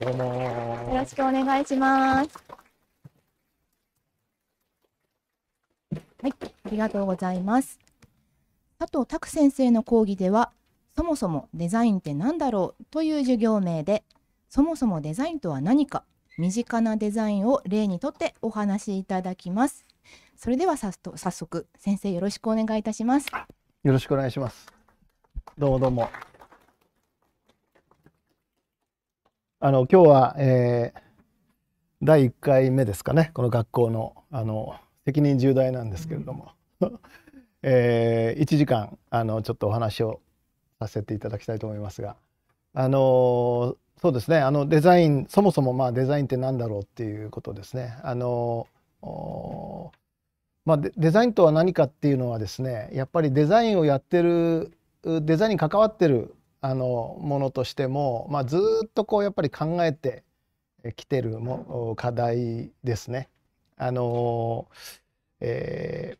どうも。よろしくお願いします。はい、ありがとうございます。佐藤拓先生の講義では、そもそもデザインって何だろうという授業名で、そもそもデザインとは何か、身近なデザインを例にとってお話しいただきます。それでは早速先生よろしくお願いいたします。よろしくお願いします。どうもどうも。あの今日は、えー、第1回目ですかねこの学校のあの責任重大なんですけれども、えー、1時間あのちょっとお話をさせていただきたいと思いますがあのそうですねあのデザインそもそもまあデザインって何だろうっていうことですね。あのまあ、デザインとは何かっていうのはですねやっぱりデザインをやってるデザインに関わってるあのものとしても、まあ、ずっとこうやっぱり考えてきてるも課題ですね。あのえー、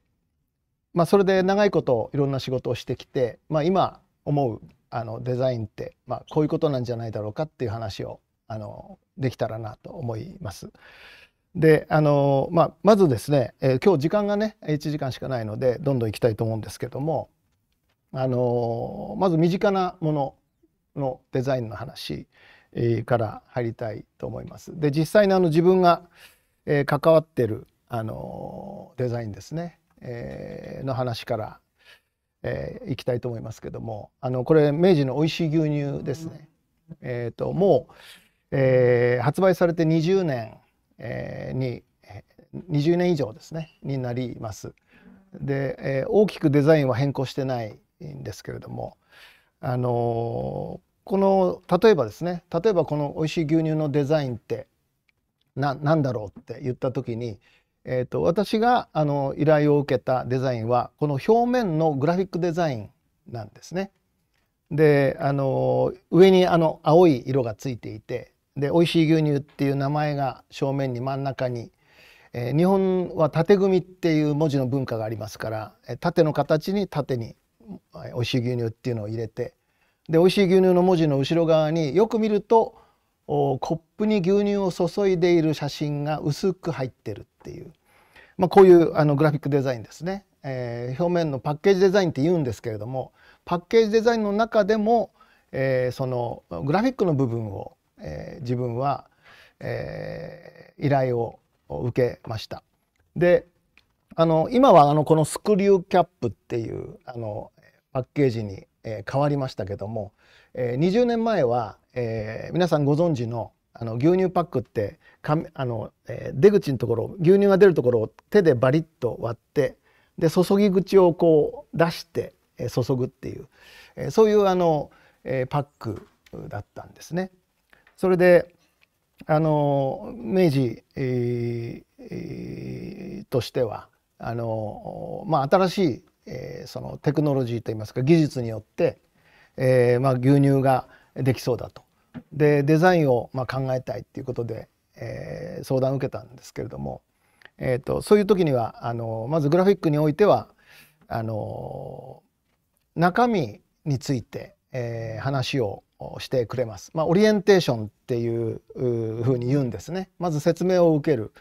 まあ、それで長いこといろんな仕事をしてきて、まあ、今思うあのデザインって、まあ、こういうことなんじゃないだろうかっていう話をあのできたらなと思います。であの、まあ、まずですね、えー、今日時間がね1時間しかないのでどんどんいきたいと思うんですけどもあのまず身近なもののデザインの話から入りたいと思います。で実際にあの自分が関わってるあのデザインですね、えの話からえー、いきたいと思いますけどもあのこれ明治の美味しい牛乳ですね、えーと、もう、えー、発売されて20年、えー、に20年以上ですねになりますで、えー、大きくデザインは変更してないんですけれどもあのこの例えばですね例えばこの美味しい牛乳のデザインって何だろうって言った時に、えーと、私があの依頼を受けたデザインはこの表面のグラフィックデザインなんですね。であの上にあの青い色がついていてで美味しい牛乳っていう名前が正面に真ん中に、えー、日本は縦組っていう文字の文化がありますから、え縦の形に縦に美味しい牛乳っていうのを入れてで美味しい牛乳の文字の後ろ側によく見るとコップに牛乳を注いでいる写真が薄く入ってるっていう、まあ、こういうあのグラフィックデザインですね、えー、表面のパッケージデザインって言うんですけれどもパッケージデザインの中でも、えー、そのグラフィックの部分を、えー、自分は、えー、依頼を受けました。であの今はあのこのスクリューキャップっていうあのパッケージにえ変わりましたけども、え20年前は、え皆さんご存知のあの牛乳パックってかあの、え出口のところ牛乳が出るところを手でバリッと割ってで注ぎ口をこう出して、え注ぐっていう、えそういうあの、えパックだったんですね。それであの明治、えーえー、としてはあの、まあ、新しいえー、そのテクノロジーといいますか技術によって、えーまあ、牛乳ができそうだとでデザインをまあ考えたいっていうことで、えー、相談を受けたんですけれども、えーと、そういう時にはあのまずグラフィックにおいてはあの中身について、えー、話をしてくれます。まあ、オリエンテーションっていうふうに言うんですね。まず説明を受ける。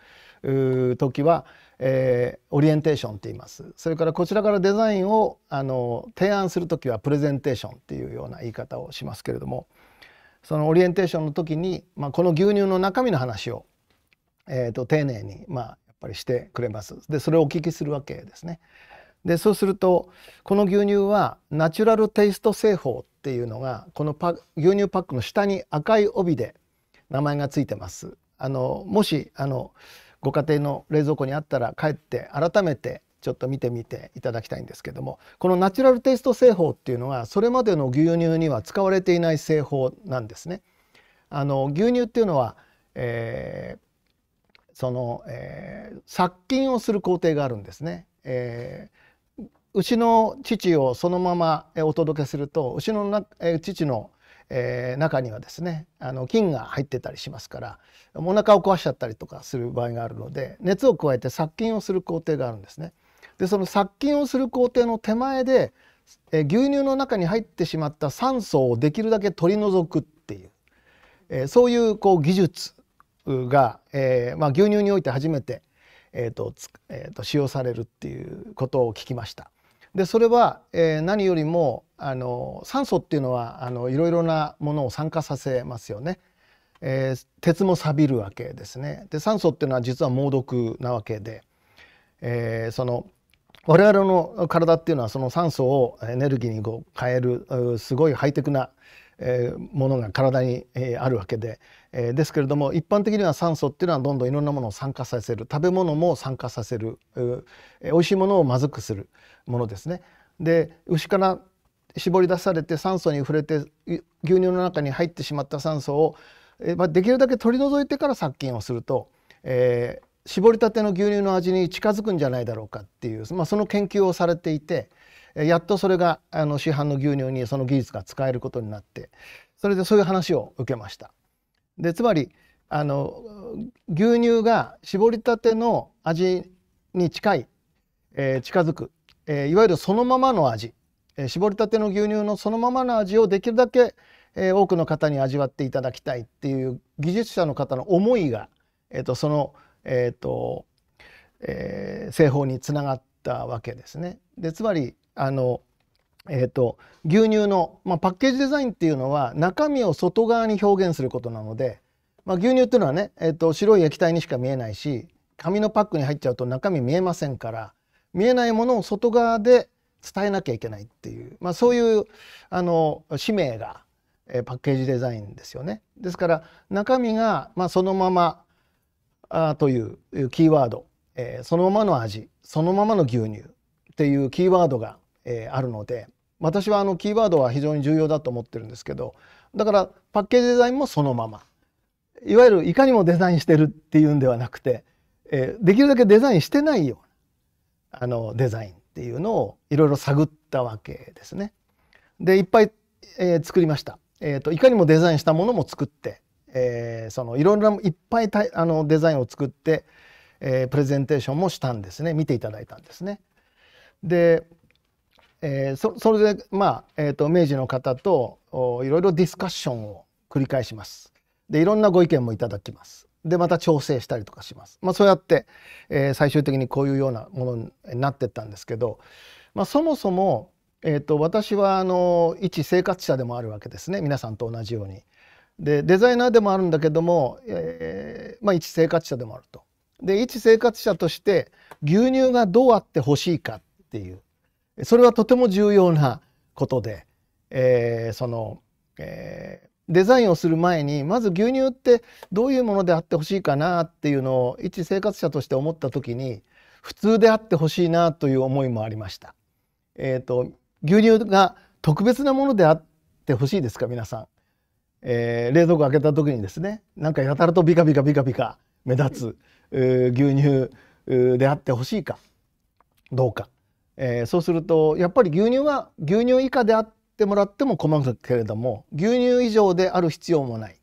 時は、えー、オリエンテーションって言いますそれからこちらからデザインをあの提案する時はプレゼンテーションっていうような言い方をしますけれどもそのオリエンテーションの時に、まあ、この牛乳の中身の話を、えーと、丁寧に、まあ、やっぱりしてくれますでそれをお聞きするわけですね。でそうするとこの牛乳はナチュラルテイスト製法っていうのがこのパ牛乳パックの下に赤い帯で名前がついてます。あのもしあのご家庭の冷蔵庫にあったら帰って改めてちょっと見てみていただきたいんですけどもこのナチュラルテイスト製法っていうのはそれまでの牛乳には使われていない製法なんですね。あの牛乳っていうのは、えー、その、えー、殺菌をする工程があるんですね。えー、牛の乳をそのままお届けすると牛のな、えー、乳のえー、中にはですねあの菌が入ってたりしますからお腹を壊しちゃったりとかする場合があるので熱を加えて殺菌をする工程があるんですね。でその殺菌をする工程の手前で、えー、牛乳の中に入ってしまった酸素をできるだけ取り除くっていう、えー、そういうこう技術が、えーまあ、牛乳において初めて、えーとえーと使用されるっていうことを聞きました。でそれは、えー、何よりもあの酸素っていうのはあのいろいろなものを酸化させますよね。えー、鉄も錆びるわけですね。で酸素っていうのは実は猛毒なわけで、えー、その我々の体っていうのはその酸素をエネルギーにこう変えるすごいハイテクなものが体にあるわけでえー、ですけれども一般的には酸素っていうのはどんどんいろんなものを酸化させる食べ物も酸化させる、えー、美味しいものをまずくするものですね。で牛から絞り出されて酸素に触れて牛乳の中に入ってしまった酸素を、えー、まあ、できるだけ取り除いてから殺菌をすると、えー、絞りたての牛乳の味に近づくんじゃないだろうかっていう、まあ、その研究をされていてやっとそれがあの市販の牛乳にその技術が使えることになってそれでそういう話を受けました。でつまりあの牛乳が絞りたての味に近い、えー、近づく、えー、いわゆるそのままの味、えー、絞りたての牛乳のそのままの味をできるだけ、え多くの方に味わっていただきたいっていう技術者の方の思いが、えーと、その、えーとえ製法につながったわけですね。でつまりあのえーと、牛乳の、まあ、パッケージデザインっていうのは中身を外側に表現することなので、まあ、牛乳っていうのはね、えーと、と白い液体にしか見えないし紙のパックに入っちゃうと中身見えませんから見えないものを外側で伝えなきゃいけないっていう、まあ、そういうあの使命が、えー、パッケージデザインですよね。ですから中身が、まあ、そのままあというキーワード、えー、そのままの味そのままの牛乳っていうキーワードが、えー、あるので。私はあのキーワードは非常に重要だと思ってるんですけどだからパッケージデザインもそのままいわゆるいかにもデザインしてるっていうんではなくて、えー、できるだけデザインしてないようなあのデザインっていうのをいろいろ探ったわけですね。でいっぱい、えー、作りました、えーと。いかにもデザインしたものも作って、えー、そのいろいろいっぱいあのデザインを作って、えー、プレゼンテーションもしたんですね見ていただいたんですね。でえー、そそれで、まあえーと、明治の方といろいろディスカッションを繰り返します。でいろんなご意見もいただきます。でまた調整したりとかします。まあ、そうやって、えー、最終的にこういうようなものになってったんですけど、まあ、そもそも、えーと、と私はあの一生活者でもあるわけですね皆さんと同じように。でデザイナーでもあるんだけども、えーまあ、一生活者でもあると。で一生活者として牛乳がどうあってほしいかっていうそれはとても重要なことで、えー、その、えー、デザインをする前にまず牛乳ってどういうものであってほしいかなっていうのを一生活者として思った時に普通であってほしいなという思いもありました。えーと、牛乳が特別なものであってほしいですか皆さん、えー、冷蔵庫開けた時にですねなんかやたらとビカビカビカビカ目立つ、牛乳であってほしいかどうかえー、そうするとやっぱり牛乳は牛乳以下であってもらっても困るけれども牛乳以上である必要もない、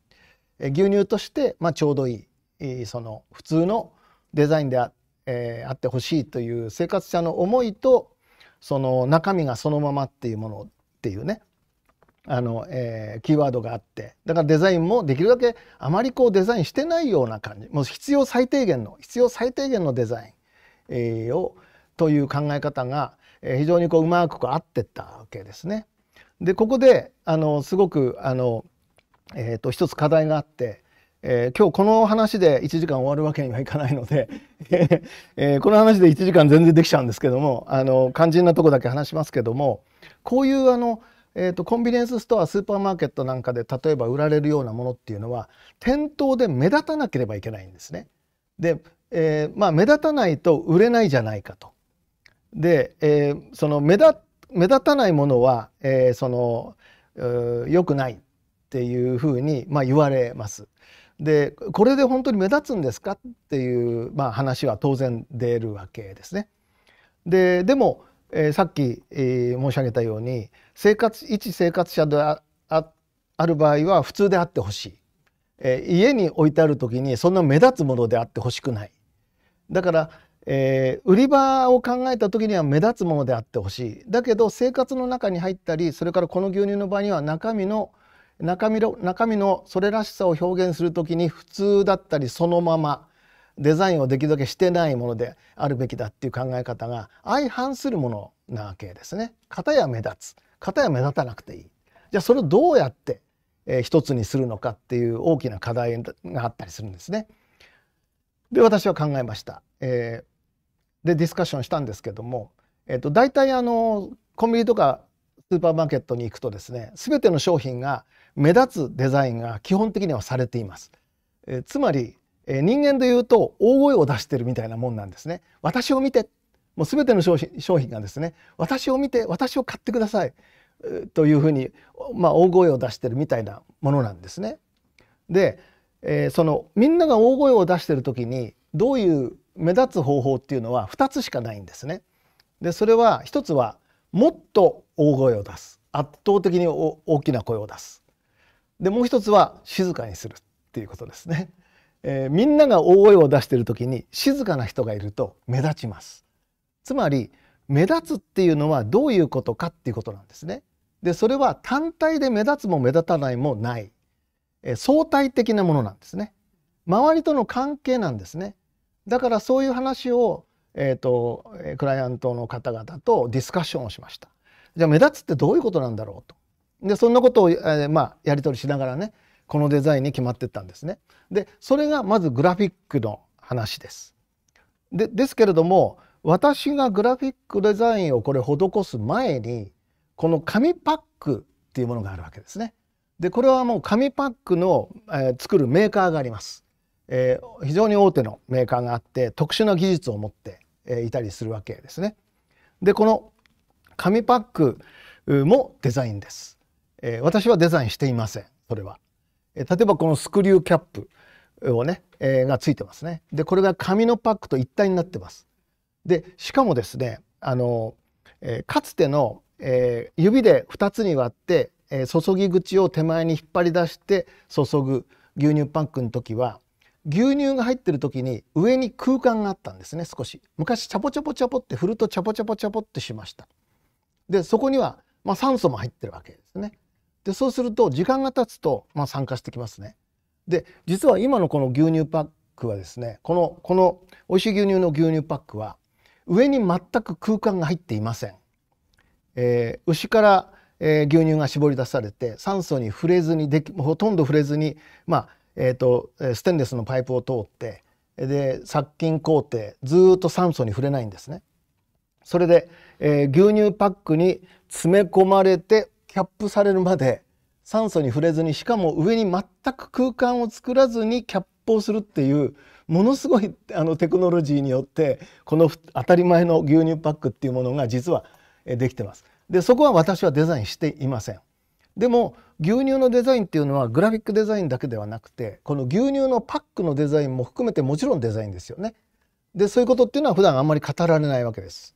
えー、牛乳として、まあ、ちょうどいい、えー、その普通のデザインであ,、えー、あってほしいという生活者の思いとその中身がそのままっていうものっていうねあの、えー、キーワードがあってだからデザインもできるだけあまりこうデザインしてないような感じもう必要最低限の必要最低限のデザイン、えー、をという考え方が非常にこううまくこう合ってったわけですね。でここであのすごくあの、えー、と一つ課題があって、えー、今日この話で1時間終わるわけにはいかないので えー、この話で1時間全然できちゃうんですけどもあの肝心なとこだけ話しますけどもこういうあの、えー、とコンビニエンスストアスーパーマーケットなんかで例えば売られるようなものっていうのは店頭で目立たなければいけないんですね。で、えー、まあ目立たないと売れないじゃないかと。で、えー、その目立目立たないものは、えー、その良くないっていうふうに、まあ、言われます。でこれで本当に目立つんですかっていう、まあ、話は当然出るわけですね。ででも、えー、さっき、えー、申し上げたように生活一生活者であある場合は普通であってほしい、えー、家に置いてある時にそんな目立つものであってほしくないだからえー、売り場を考えた時には目立つものであってほしいだけど生活の中に入ったりそれからこの牛乳の場合には中身の中身の中身のそれらしさを表現する時に普通だったりそのままデザインをできるだけしてないものであるべきだっていう考え方が相反するものなわけですね。や目立つ片や目立たなくていい。じゃあそれをどうやって、えー、一つにするのかっていう大きな課題があったりするんですね。で私は考えました。えーでディスカッションしたんですけども、えー、と大体あのコンビニとかスーパーマーケットに行くとですね全ての商品が目立つデザインが基本的にはされています。えー、つまり、えー、人間で言うと大声を出してるみたいなもんなんですね。私を見てもう全ての商品商品がですね私を見て私を買ってください、えー、というふうに、まあ、大声を出してるみたいなものなんですね。で、えー、そのみんなが大声を出してる時にどういう目立つ方法っていうのは2つしかないんですね。でそれは1つはもっと大声を出す圧倒的に大きな声を出すでもう一つは静かにするっていうことですね、えー、みんなが大声を出している時に静かな人がいると目立ちますつまり目立つっていうのはどういうことかっていうことなんですねでそれは単体で目立つも目立たないもない、えー、相対的なものなんですね周りとの関係なんですねだからそういう話を、えーと、クライアントの方々とディスカッションをしました。じゃあ目立つってどういうことなんだろうと。でそんなことを、えー、まあ、やり取りしながらねこのデザインに決まってったんですね。でそれがまずグラフィックの話です。でですけれども私がグラフィックデザインをこれ施す前にこの紙パックっていうものがあるわけですね。でこれはもう紙パックの、えー、作るメーカーがあります。えー、非常に大手のメーカーがあって特殊な技術を持ってえいたりするわけですね。でこの紙パックもデザインです。えー、私はデザインしていませんそれは、えー。例えばこのスクリューキャップをね、えー、がついてますね。でこれが紙のパックと一体になってます。でしかもですねあの、えー、かつての、えー、指で2つに割って、えー、注ぎ口を手前に引っ張り出して注ぐ牛乳パックの時は牛乳が入ってる時に上に空間があったんですね少し昔チャポチャポチャポって振るとチャポチャポチャポってしましたでそこには、まあ、酸素も入ってるわけですねでそうすると時間が経つと、まあ、酸化してきますねで実は今のこの牛乳パックはですねこのこの美味しい牛乳の牛乳パックは上に全く空間が入っていません、えー、牛からえー、牛乳が絞り出されて酸素に触れずにできほとんど触れずにまあえーと、ステンレスのパイプを通ってで殺菌工程ずっと酸素に触れないんですね。それで、えー、牛乳パックに詰め込まれてキャップされるまで酸素に触れずにしかも上に全く空間を作らずにキャップをするっていうものすごいあのテクノロジーによってこの当たり前の牛乳パックっていうものが実はできてます。でそこは私はデザインしていません。でも牛乳のデザインっていうのはグラフィックデザインだけではなくてこの牛乳のパックのデザインも含めてもちろんデザインですよね。でそういうことっていうのは普段あんまり語られないわけです。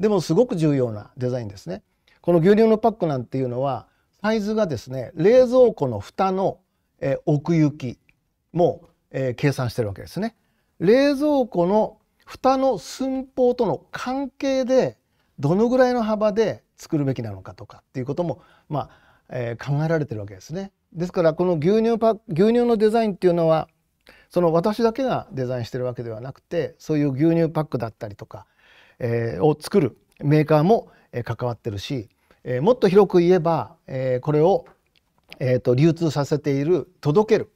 でもすごく重要なデザインですね。この牛乳のパックなんていうのはサイズがですね冷蔵庫の蓋の、え奥行きも、え計算してるわけですね。冷蔵庫の蓋の寸法との関係でどのぐらいの幅で作るべきなのかとかっていうこともまあえー、考えられてるわけですね。ですからこの牛乳パ牛乳のデザインっていうのはその私だけがデザインしてるわけではなくてそういう牛乳パックだったりとか、えー、を作るメーカーも、えー、関わってるし、えー、もっと広く言えば、えー、これを、えーと、流通させている届ける、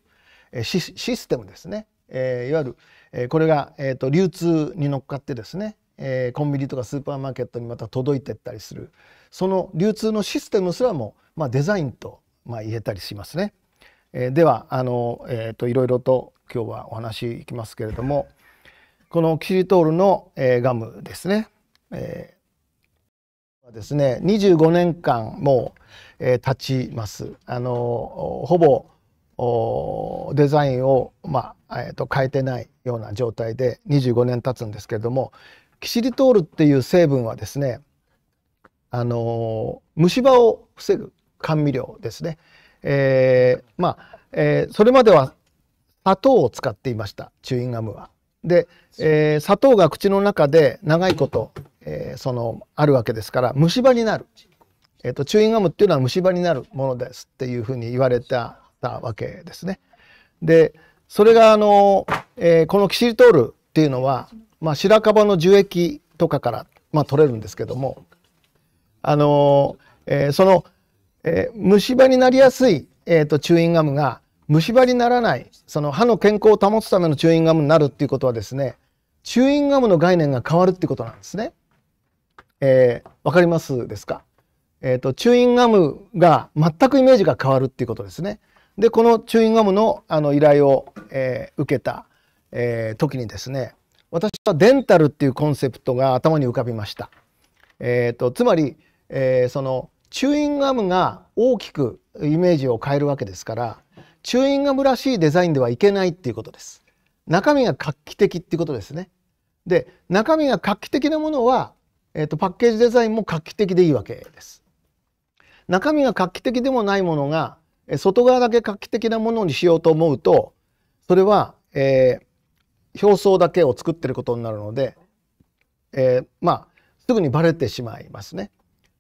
えー、シシステムですね、えー、いわゆる、えー、これが、えーと、と流通に乗っかってですね、えー、コンビニとかスーパーマーケットにまた届いてったりする。その流通のシステムすらも、まあ、デザインと、まあ、言えたりしますね。えー、ではあの、えーと、いろいろと今日はお話いきますけれどもこのキシリトールの、えー、ガムですね。えーですね、25年間もう、えー、経ちますあのほぼデザインを、まあえーと、と変えてないような状態で25年経つんですけれどもキシリトールっていう成分はですねあの虫歯を防ぐ甘味料ですね。えー、まあ、えー、それまでは砂糖を使っていましたチューインガムは。で、えー、砂糖が口の中で長いこと、えー、そのあるわけですから虫歯になる、えーと、チューインガムっていうのは虫歯になるものですっていうふうに言われたわけですね。でそれがあの、えー、このキシリトールっていうのは、まあ、白樺の樹液とかから、まあ、取れるんですけどもあのえー、その、えー、虫歯になりやすい、えーと、チューインガムが虫歯にならないその歯の健康を保つためのチューインガムになるっていうことはですねチューインガムの概念が変わるっていうことなんですね。えー、分かりますですか、えーと、チューインガムが全くイメージが変わるっていうことですね。でこのチューインガムのあの依頼を、えー、受けた、えー、時にですね私はデンタルっていうコンセプトが頭に浮かびました。えーとつまりえー、そのチューインガムが大きくイメージを変えるわけですからチューインガムらしいデザインではいけないっていうことです。中身が画期的っていうことですね。で中身が画期的なものは、えーと、パッケージデザインも画期的でいいわけです。中身が画期的でもないものが外側だけ画期的なものにしようと思うとそれは、えー、表層だけを作ってることになるので、えー、まあすぐにバレてしまいますね。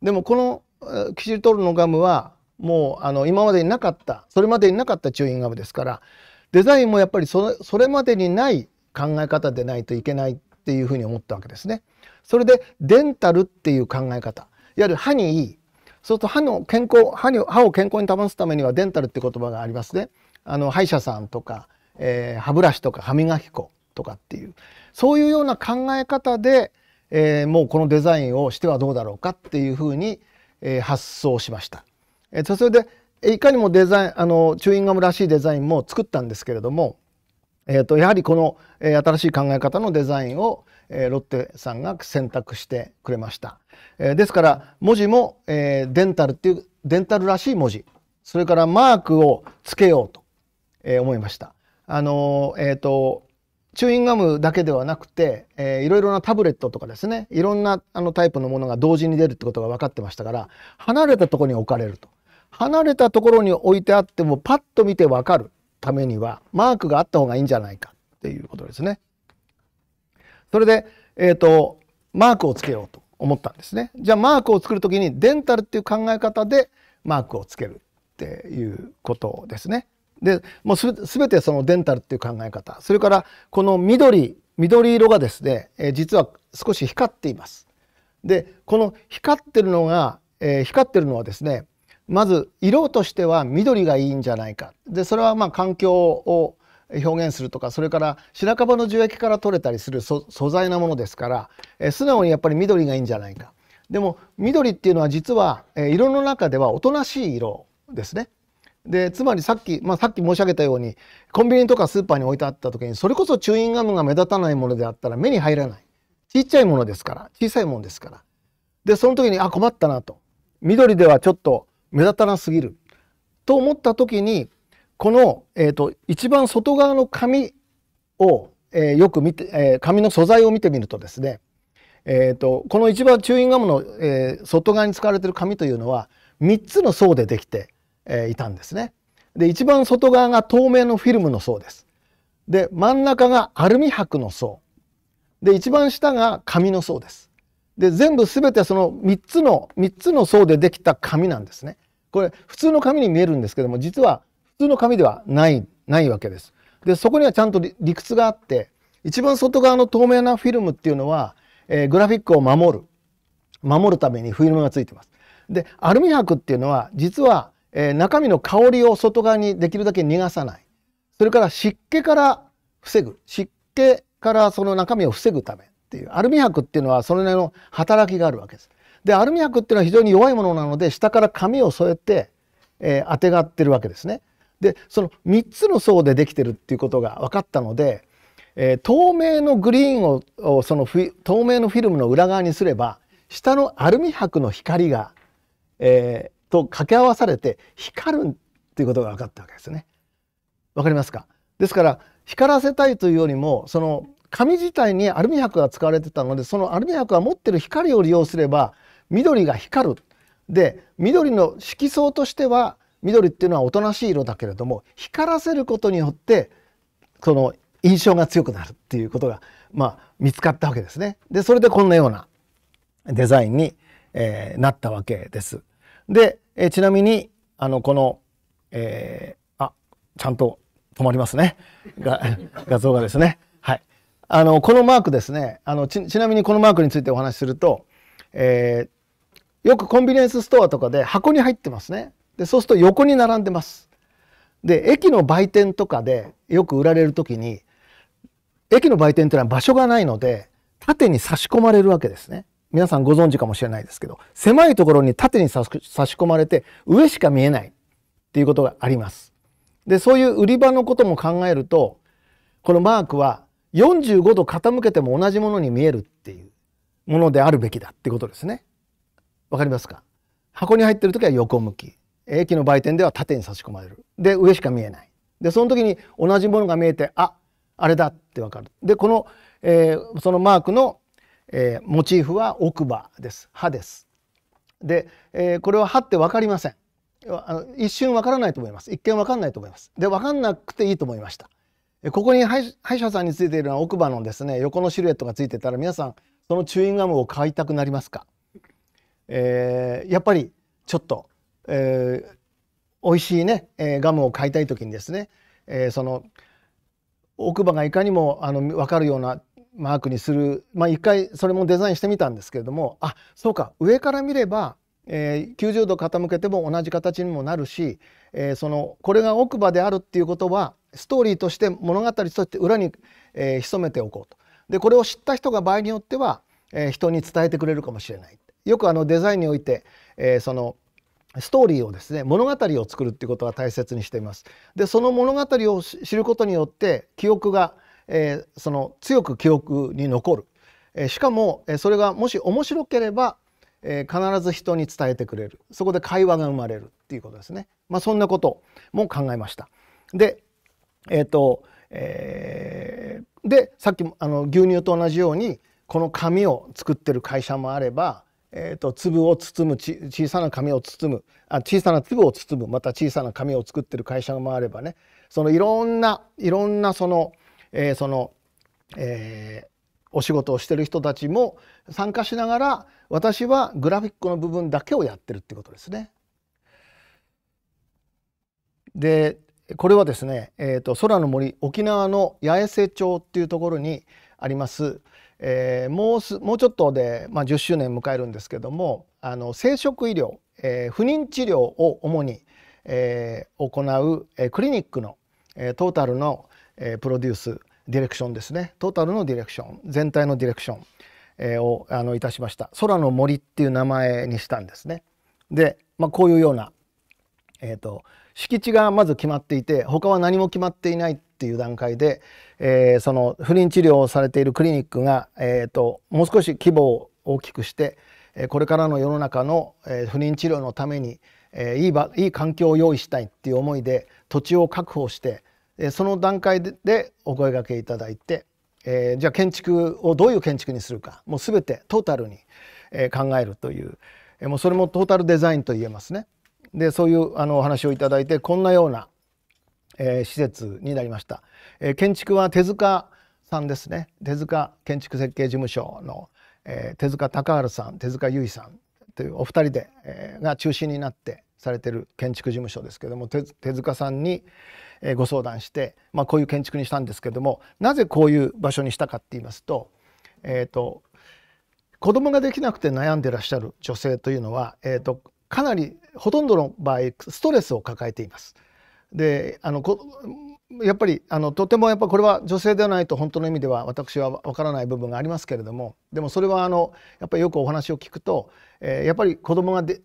でもこのキシリトールのガムはもうあの今までになかったそれまでになかったチューインガムですからデザインもやっぱりそれそれまでにない考え方でないといけないっていうふうに思ったわけですね。それでデンタルっていう考え方いわゆる歯にいいそうすると歯の健康歯に歯を健康に保つためにはデンタルって言葉がありますね。あの歯医者さんとか、えー、歯ブラシとか歯磨き粉とかっていうそういうような考え方でえー、もうこのデザインをしてはどうだろうかっていうふうに、えー、発想しました。えー、それでいかにもデザインあのチューインガムらしいデザインも作ったんですけれども、えーと、やはりこの、えー、新しい考え方のデザインを、えー、ロッテさんが選択してくれました。えー、ですから文字も、えー、デンタルっていうデンタルらしい文字それからマークをつけようと、えー、思いました。あのえーとチューインガムだけではなくて、えー、いろいろなタブレットとかですねいろんなあのタイプのものが同時に出るってことが分かってましたから離れたところに置かれると離れたところに置いてあってもパッと見て分かるためにはマークがあった方がいいんじゃないかっていうことですね。それで、えーと、マークをつけようと思ったんですね。じゃあマークを作る時にデンタルっていう考え方でマークをつけるっていうことですね。でもうす全てそのデンタルっていう考え方それからこの緑緑色がですね、えー、実は少し光っています。でこの光ってるのが、えー、光ってるのはですねまず色としては緑がいいんじゃないかでそれはまあ環境を表現するとかそれから白樺の樹液から取れたりする素材なものですから、えー、素直にやっぱり緑がいいんじゃないかでも緑っていうのは実は、えー、色の中ではおとなしい色ですねでつまりさっき、まあ、さっき申し上げたようにコンビニとかスーパーに置いてあった時にそれこそチューインガムが目立たないものであったら目に入らないちっちゃいものですから小さいものですからでその時にあ困ったなと緑ではちょっと目立たなすぎると思った時にこの、えーと、一番外側の紙を、えー、よく見て、えー、紙の素材を見てみるとですね、えーと、とこの一番チューインガムの、えー、外側に使われている紙というのは3つの層でできてえいたんですね。で一番外側が透明のフィルムの層です。で真ん中がアルミ箔の層で一番下が紙の層です。で全部全てその3つの3つの層でできた紙なんですね。これ普通の紙に見えるんですけども実は普通の紙ではないないわけです。でそこにはちゃんと理屈があって一番外側の透明なフィルムっていうのは、えー、グラフィックを守る守るためにフィルムがついてます。でアルミ箔っていうのは実はえー、中身の香りを外側にできるだけ逃がさない。それから湿気から防ぐ。湿気からその中身を防ぐためっていう。アルミ箔っていうのはそれなりの働きがあるわけです。で、アルミ箔っていうのは非常に弱いものなので、下から紙を添えて、えー、当てがってるわけですね。で、その3つの層でできてるっていうことが分かったので、えー、透明のグリーンをその透明のフィルムの裏側にすれば下のアルミ箔の光が、えと掛け合わされて光るっていうことが分かったわけですね。わかりますかですから光らせたいというよりもその紙自体にアルミ箔が使われてたのでそのアルミ箔が持ってる光を利用すれば緑が光るで緑の色相としては緑っていうのはおとなしい色だけれども光らせることによってその印象が強くなるっていうことが、まあ、見つかったわけですね。でそれでこんなようなデザインに、えー、なったわけです。でえー、ちなみにあのこの、えー、あちゃんと止まりますねが 画像がですね。はい、あのこのマークですねあのちなみにこのマークについてお話しすると、えー、よくコンビニエンスストアとかで箱に入ってますね。でそうすると横に並んでます。で駅の売店とかでよく売られる時に駅の売店っていうのは場所がないので縦に差し込まれるわけですね。皆さんご存知かもしれないですけど、狭いところに縦に差し込まれて上しか見えないっていうことがあります。で、そういう売り場のことも考えると、このマークは45度傾けても同じものに見えるっていうものであるべきだってことですね。わかりますか箱に入ってる時は横向き。駅の売店では縦に差し込まれる。で、上しか見えない。で、その時に同じものが見えて、あ、あれだってわかる。で、この、えー、そのマークのえー、モチーフは奥歯です歯です。で、えー、これは歯って分かりません一瞬分からないと思います一見分かんないと思いますで分かんなくていいと思いましたここに歯医者さんについているのは奥歯のですね横のシルエットがついてたら皆さんそのチューインガムを買いたくなりますか、えー、やっぱりちょっと、えー、美味しいね、えー、ガムを買いたい時にですね、えー、その奥歯がいかにもあの分かるようなマークにする、まあ、一回それもデザインしてみたんですけれどもあそうか上から見れば、えー、90度傾けても同じ形にもなるし、えー、そのこれが奥歯であるっていうことはストーリーとして物語として裏に、えー、潜めておこうと。でこれを知った人が場合によっては、えー、人に伝えてくれるかもしれない。よくあのデザインにおいて、えー、そのストーリーをですね物語を作るっていうことは大切にしています。でその物語を知ることによって記憶がえー、その強く記憶に残る、えー、しかも、えー、それがもし面白ければ、えー、必ず人に伝えてくれるそこで会話が生まれるっていうことですね、まあ、そんなことも考えました。で,、えーとえー、でさっきあの牛乳と同じようにこの紙を作ってる会社もあれば、えーと、粒を包む小さな紙を包むあ小さな粒を包むまた小さな紙を作ってる会社もあればねそのいろんないろんなそのえー、その、えー、お仕事をしてる人たちも参加しながら私はグラフィックの部分だけをやってるってことですね。でこれはですね、えーと、空の森沖縄の八重瀬町っていうところにあります、えー、もうすもうちょっとで、まあ、10周年迎えるんですけどもあの生殖医療、えー、不妊治療を主に、えー、行う、えー、クリニックの、えー、トータルの、えプロデュースディレクションですねトータルのディレクション全体のディレクション、えをあのいたしました「空の森」っていう名前にしたんですね。で、まあ、こういうような、えーと、敷地がまず決まっていて他は何も決まっていないっていう段階で、えー、その不妊治療をされているクリニックが、えーと、ともう少し規模を大きくしてこれからの世の中の不妊治療のためにいい場いい環境を用意したいっていう思いで土地を確保してその段階でお声がけいただいて、えー、じゃあ建築をどういう建築にするかもう全てトータルに考えるというもうそれもトータルデザインと言えますね。でそういうあのお話をいただいてこんなような、えー、施設になりました。えー、建築は手塚さんですね手塚建築設計事務所の、えー、手塚高治さん手塚優衣さんというお二人で、えー、が中心になってされている建築事務所ですけども手塚さんに、ご相談して、まあ、こういう建築にしたんですけどもなぜこういう場所にしたかって言いますと,、えーと、子供ができなくて悩んでらっしゃる女性というのは、えーと、かなりほとんどの場合ストレスを抱えています。であのこやっぱりあのとてもやっぱこれは女性ではないと本当の意味では私は分からない部分がありますけれどもでもそれはあのやっぱりよくお話を聞くと、えー、やっぱり子供がで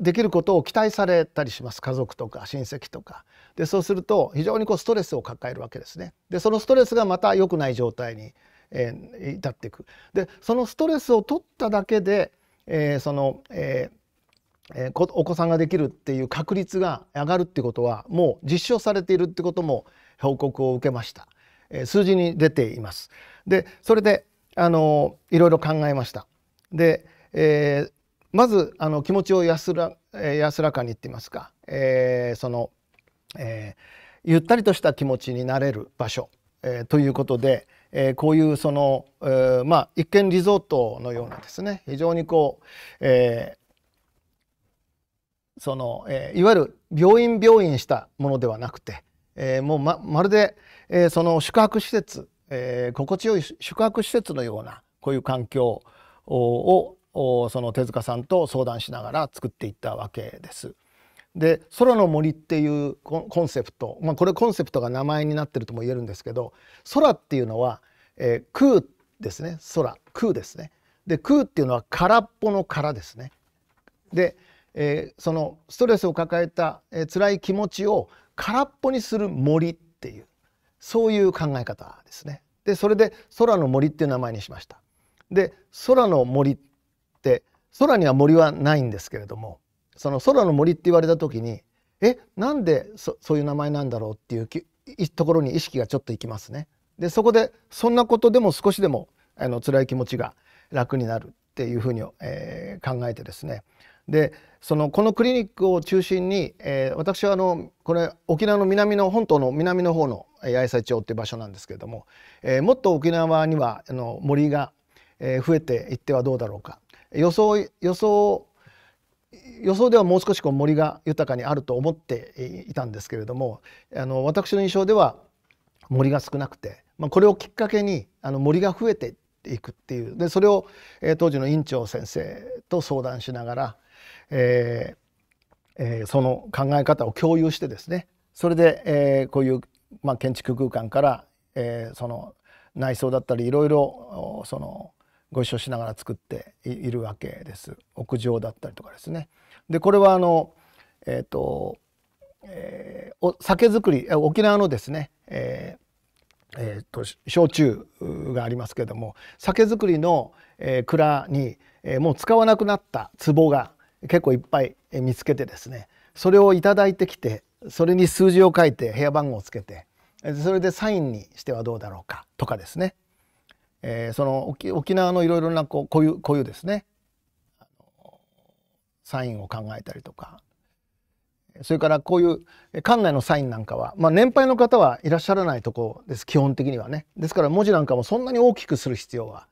できることを期待されたりします家族とか親戚とかでそうすると非常にこうストレスを抱えるわけですね。でそのストレスがまた良くない状態に、えー、至っていく。でそのストレスを取っただけで、えー、その、えーえー、お子さんができるっていう確率が上がるっていことはもう実証されているってことも報告を受けました。えー、数字に出ています。でそれであのいろいろ考えました。で、えー、まずあの気持ちを安ら安らかにって言いますか、えー、そのえー、ゆったりとした気持ちになれる場所、えー、ということで、えー、こういうその、えー、まあ一見リゾートのようなですね非常にこう、えー、その、えー、いわゆる病院病院したものではなくて、えー、もうままるで、えー、その宿泊施設、えー、心地よい宿泊施設のようなこういう環境をその手塚さんと相談しながら作っていったわけです。で「空の森」っていうコンセプト、まあ、これコンセプトが名前になってるとも言えるんですけど空っていうのは、えー、空ですね空空ですね。で空っていうのは空っぽの空ですね。で、えー、そのストレスを抱えた、えー、辛い気持ちを空っぽにする森っていうそういう考え方ですね。でそれで空の森っていう名前にしました。で空の森って空には森はないんですけれどもその空の森って言われた時にえなんでそそういう名前なんだろうっていうところに意識がちょっといきますね。でそこでそんなことでも少しでもあの辛い気持ちが楽になるっていうふうに、えー、考えてですねでそのこのクリニックを中心に、えー、私はあのこれ沖縄の南の本島の南の方の八重瀬町っていう場所なんですけれども、えー、もっと沖縄にはあの森が、え増えていってはどうだろうか予想予想予想ではもう少しこう森が豊かにあると思っていたんですけれどもあの私の印象では森が少なくて、まあ、これをきっかけにあの森が増えていくっていうでそれを、えー、当時の院長先生と相談しながら、えーえー、その考え方を共有してですねそれで、えー、こういう、まあ、建築空間から、えー、その内装だったりいろいろそのご一緒しながら作っているわけです屋上だったりとかですね。でこれはあの、えーとえー、お酒造り沖縄のですね、えーえーと、焼酎がありますけれども酒造りの、えー、蔵に、えー、もう使わなくなった壺が結構いっぱい見つけてですねそれを頂いてきてそれに数字を書いて部屋番号をつけてそれでサインにしてはどうだろうかとかですねえー、その沖縄のいろいろなこう固有固有ですねサインを考えたりとかそれからこういう館内のサインなんかは、まあ、年配の方はいらっしゃらないとこです基本的にはねですから文字なんかもそんなに大きくする必要は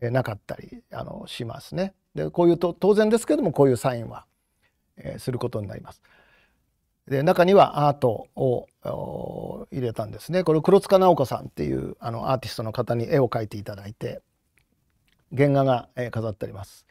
なかったりあのしますね。でこういうと当然ですけどもこういうサインは、えー、することになります。で中にはアートを入れたんですねこれ黒塚直子さんっていうあのアーティストの方に絵を描いていただいて原画が飾ってあります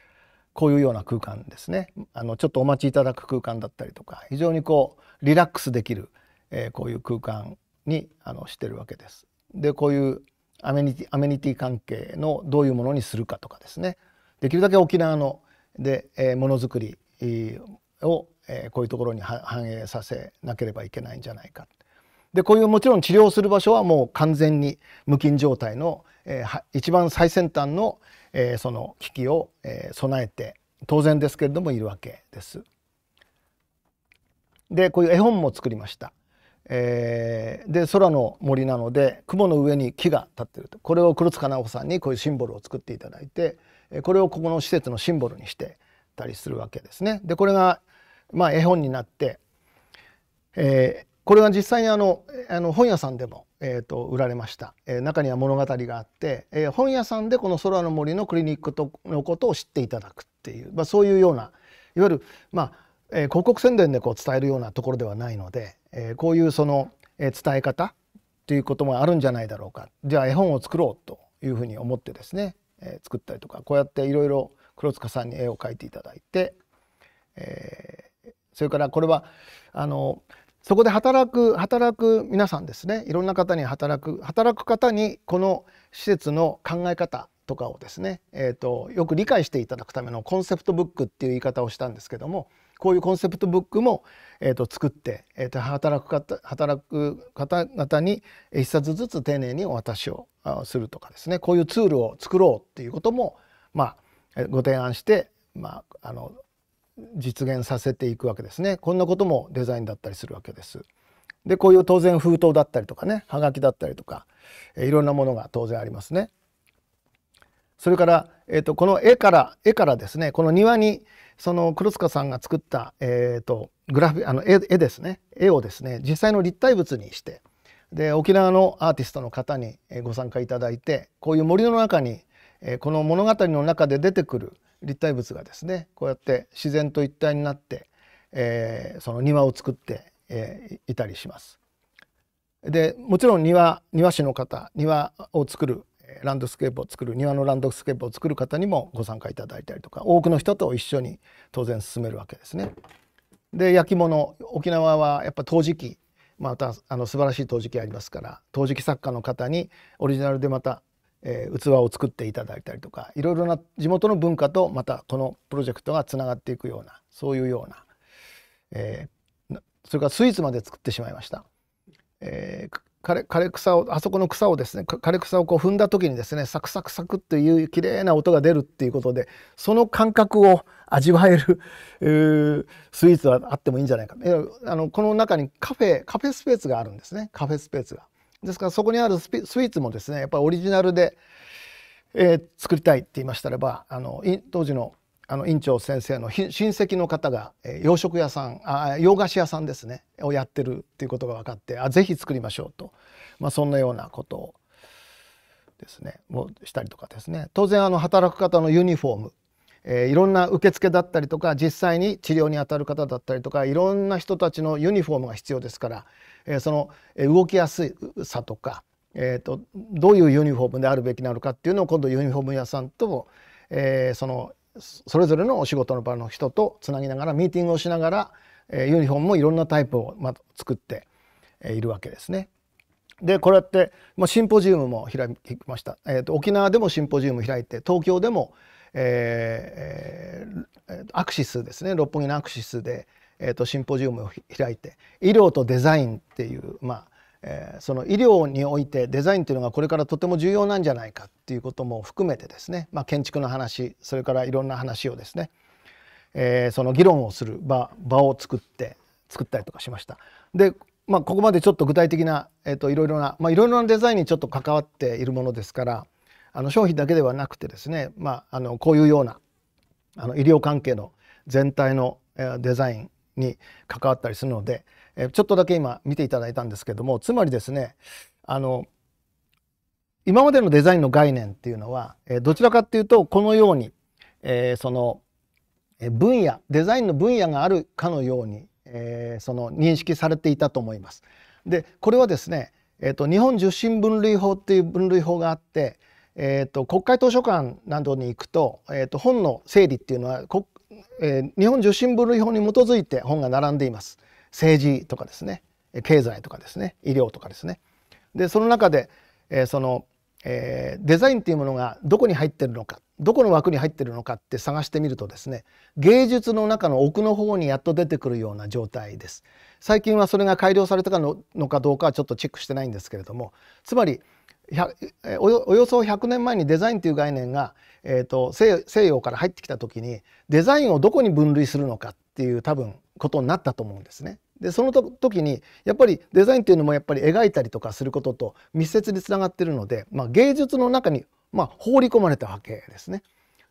こういうような空間ですねあのちょっとお待ちいただく空間だったりとか非常にこうリラックスできる、えー、こういう空間にあのしてるわけです。でこういうアメニティアメニティ関係のどういうものにするかとかですねできるだけ沖縄ので、えものづくりをえこういうところに反映させなければいけないんじゃないか。でこういうもちろん治療する場所はもう完全に無菌状態の、え一番最先端の、えその機器を、え備えて当然ですけれどもいるわけです。でこういう絵本も作りました。えー、で空の森なので雲の上に木が立ってるとこれを黒塚直子さんにこういうシンボルを作っていただいてこれをここの施設のシンボルにしてたりするわけですね。でこれがまあ、絵本になって、えー、これは実際にあのあの本屋さんでも、えー、と売られました、えー、中には物語があって、えー、本屋さんでこの「空の森」のクリニックとのことを知っていただくっていう、まあ、そういうようないわゆる、まあえー、広告宣伝でこう伝えるようなところではないので、えー、こういうその、えー、伝え方ということもあるんじゃないだろうかじゃあ絵本を作ろうというふうに思ってですね、えー、作ったりとかこうやっていろいろ黒塚さんに絵を描いていただいて、えー、それからこれはあのそこで働く働く皆さんですねいろんな方に働く働く方にこの施設の考え方とかをですね、えーと、よく理解していただくためのコンセプトブックっていう言い方をしたんですけどもこういうコンセプトブックも、えーと、作って、えーと、働く方働く方々に1冊ずつ丁寧にお渡しをするとかですねこういうツールを作ろうっていうことも、まあ、ご提案して、まあ、あの実現させていくわけですねこんなこともデザインだったりするわけです。でこういう当然封筒だったりとかねはがきだったりとか、えいろんなものが当然ありますね。それから、えーと、この絵から絵からですねこの庭にその黒塚さんが作った、えーと、グラフあの絵絵ですね絵をですね実際の立体物にしてで沖縄のアーティストの方にご参加いただいてこういう森の中にこの物語の中で出てくる立体物がですねこうやって自然と一体になって、えー、その庭を作って、えー、いたりします。でもちろん庭庭師の方庭を作るランドスケープを作る庭のランドスケープを作る方にもご参加いただいたりとか多くの人と一緒に当然進めるわけですね。で焼き物沖縄はやっぱ陶磁器またあの素晴らしい陶磁器ありますから陶磁器作家の方にオリジナルでまたえー、器を作っていただいたりとかいろいろな地元の文化とまたこのプロジェクトがつながっていくようなそういうような、えー、それからスイーツまで作ってしまいました。えー枯れ草をあそこの草をですね枯れ草をこう踏んだ時にですねサクサクサクという綺麗な音が出るっていうことでその感覚を味わえる、スイーツはあってもいいんじゃないかあのこの中にカフェカフェスペースがあるんですねカフェスペースが。ですからそこにあるスイーツもですねやっぱりオリジナルで、えー、作りたいって言いましたらばあの当時のあの院長先生の親戚の方が、えー、洋食屋さんあ洋菓子屋さんですねをやってるっていうことが分かってあぜひ作りましょうと、まあ、そんなようなことをですねをしたりとかですね当然あの働く方のユニフォームえー、いろんな受付だったりとか実際に治療にあたる方だったりとかいろんな人たちのユニフォームが必要ですから、えー、その動きやすさとか、えーと、どういうユニフォームであるべきなのかっていうのを今度ユニフォーム屋さんと、えー、そのそれぞれのお仕事の場の人とつなぎながらミーティングをしながら、えー、ユニフォームもいろんなタイプを、ま、作っているわけですね。でこうやって、まシンポジウムも開きました、えーと、と沖縄でもシンポジウム開いて東京でも、えー、アクシスですね六本木のアクシスで、えーと、シンポジウムを開いて医療とデザインっていうまあえー、その医療においてデザインというのがこれからとても重要なんじゃないかっていうことも含めてですね、まあ、建築の話それからいろんな話をですね、えー、その議論をする場場を作って作ったりとかしました。でまあ、ここまでちょっと具体的な、えといろいろな、まあ、いろいろなデザインにちょっと関わっているものですから、あの商品だけではなくてですね、まあ、あのこういうようなあの医療関係の全体のデザインに関わったりするのでちょっとだけ今見ていただいたんですけどもつまりですねあの今までのデザインの概念っていうのはどちらかっていうとこのように、えー、その分野デザインの分野があるかのように、えー、その認識されていたと思います。でこれはですね、えーと、と日本受信分類法っていう分類法があってえーと、国会図書館などに行くと,、えーと、本の整理っていうのはえー、日本受信部類法に基づいて本が並んでいます。政治とかですね経済とかですね医療とかですね。でその中で、えー、その、えー、デザインっていうものがどこに入ってるのかどこの枠に入ってるのかって探してみるとですね芸術の中の奥の方にやっと出てくるような状態です。最近はそれが改良されたのかどうかはちょっとチェックしてないんですけれどもつまりおよそ100年前にデザインという概念が、えーと、西西洋から入ってきた時にデザインをどこに分類するのかっていう多分ことになったと思うんですね。でその時にやっぱりデザインっていうのもやっぱり描いたりとかすることと密接につながってるので、まあ、芸術の中に、まあ、放り込まれたわけですね。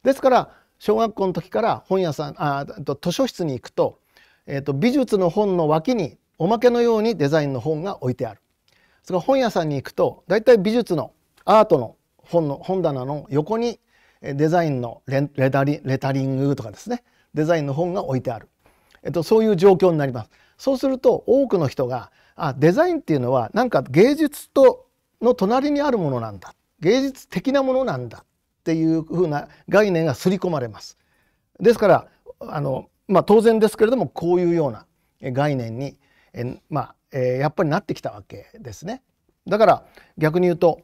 ですから小学校の時から本屋さんあ図書室に行くと,、えーと美術の本の脇におまけのようにデザインの本が置いてある。その本屋さんに行くと大体美術のアートの本の本棚の横にデザインのレレタリレタリングとかですねデザインの本が置いてある、えっと、そういう状況になります。そうすると多くの人があデザインっていうのはなんか芸術との隣にあるものなんだ芸術的なものなんだっていうふうな概念が刷り込まれます。ですからあの、まあ、当然ですけれどもこういうような概念にえ、まあ、えー、やっぱりなってきたわけですね。だから逆に言うと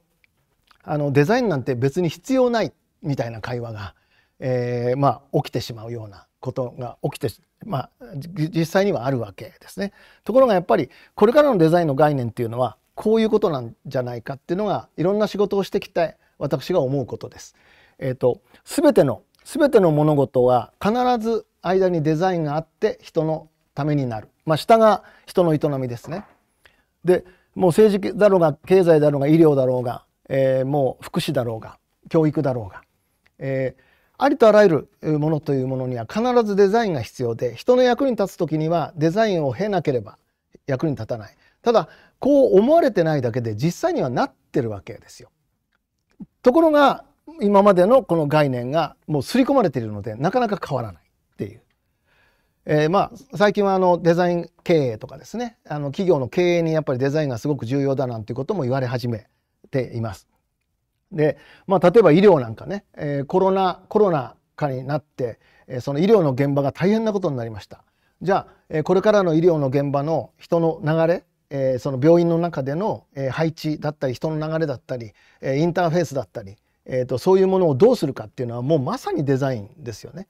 あのデザインなんて別に必要ないみたいな会話が、えー、まあ、起きてしまうようなことが起きて、まあ、実際にはあるわけですね。ところがやっぱりこれからのデザインの概念っていうのはこういうことなんじゃないかっていうのがいろんな仕事をしてきて私が思うことです。えーと、と全ての全ての物事は必ず間にデザインがあって人のためになるまあ、下が人の営みですね。でもう政治だろうが経済だろうが医療だろうが、えー、もう福祉だろうが教育だろうが、えー、ありとあらゆるものというものには必ずデザインが必要で人の役に立つ時にはデザインを経なければ役に立たないただこう思われてないだけで実際にはなってるわけですよ。ところが今までのこの概念がもう刷り込まれているのでなかなか変わらないっていうえー、まあ最近はあのデザイン経営とかですねあの企業の経営にやっぱりデザインがすごく重要だなんていうことも言われ始めています。で、まあ、例えば医療なんかね、えー、コロナコロナ禍になって、えー、その医療の現場が大変なことになりました。じゃあ、えー、これからの医療の現場の人の流れえー、その病院の中での、えー、配置だったり人の流れだったり、えー、インターフェースだったり、えーと、とそういうものをどうするかっていうのはもうまさにデザインですよね。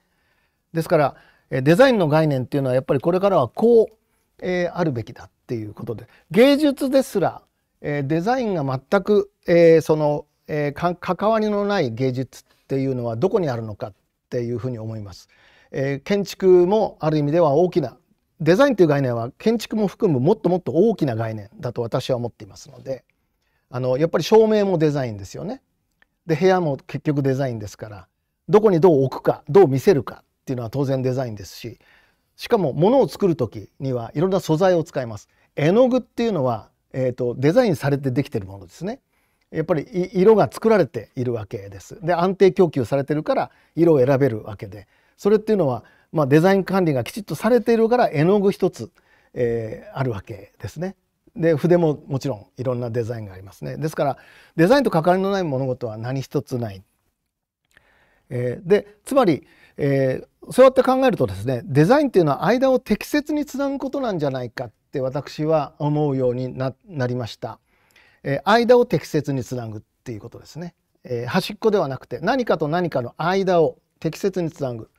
ですから、デザインの概念っていうのはやっぱりこれからはこう、えー、あるべきだっていうことで芸術ですら、えー、デザインが全く、えー、その、えー、関わりのない芸術っていうのはどこにあるのかっていうふうに思います。えー、建築もある意味では大きなデザインという概念は建築も含むもっともっと大きな概念だと私は思っていますのであのやっぱり照明もデザインですよね。で部屋も結局デザインですからどこにどう置くかどう見せるかっていうのは当然デザインですししかも物を作る時にはいろんな素材を使います。絵の具っていうのは、えーと、デザインされてできてるものですね。やっぱり色が作られているわけです。で安定供給されてるから色を選べるわけでそれっていうのは、まあ、デザイン管理がきちっとされているから絵の具一つ、えー、あるわけですね。で筆ももちろんいろんなデザインがありますね。ですからデザインと関わりのない物事は何一つない。えー、でつまりえー、そうやって考えるとですねデザインっていうのは間を適切につなぐことなんじゃないかって私は思うようになりました、えー、間を適切につなぐっていうことですね、えー、端っこではなくて何かと何かの間を適切につなぐ、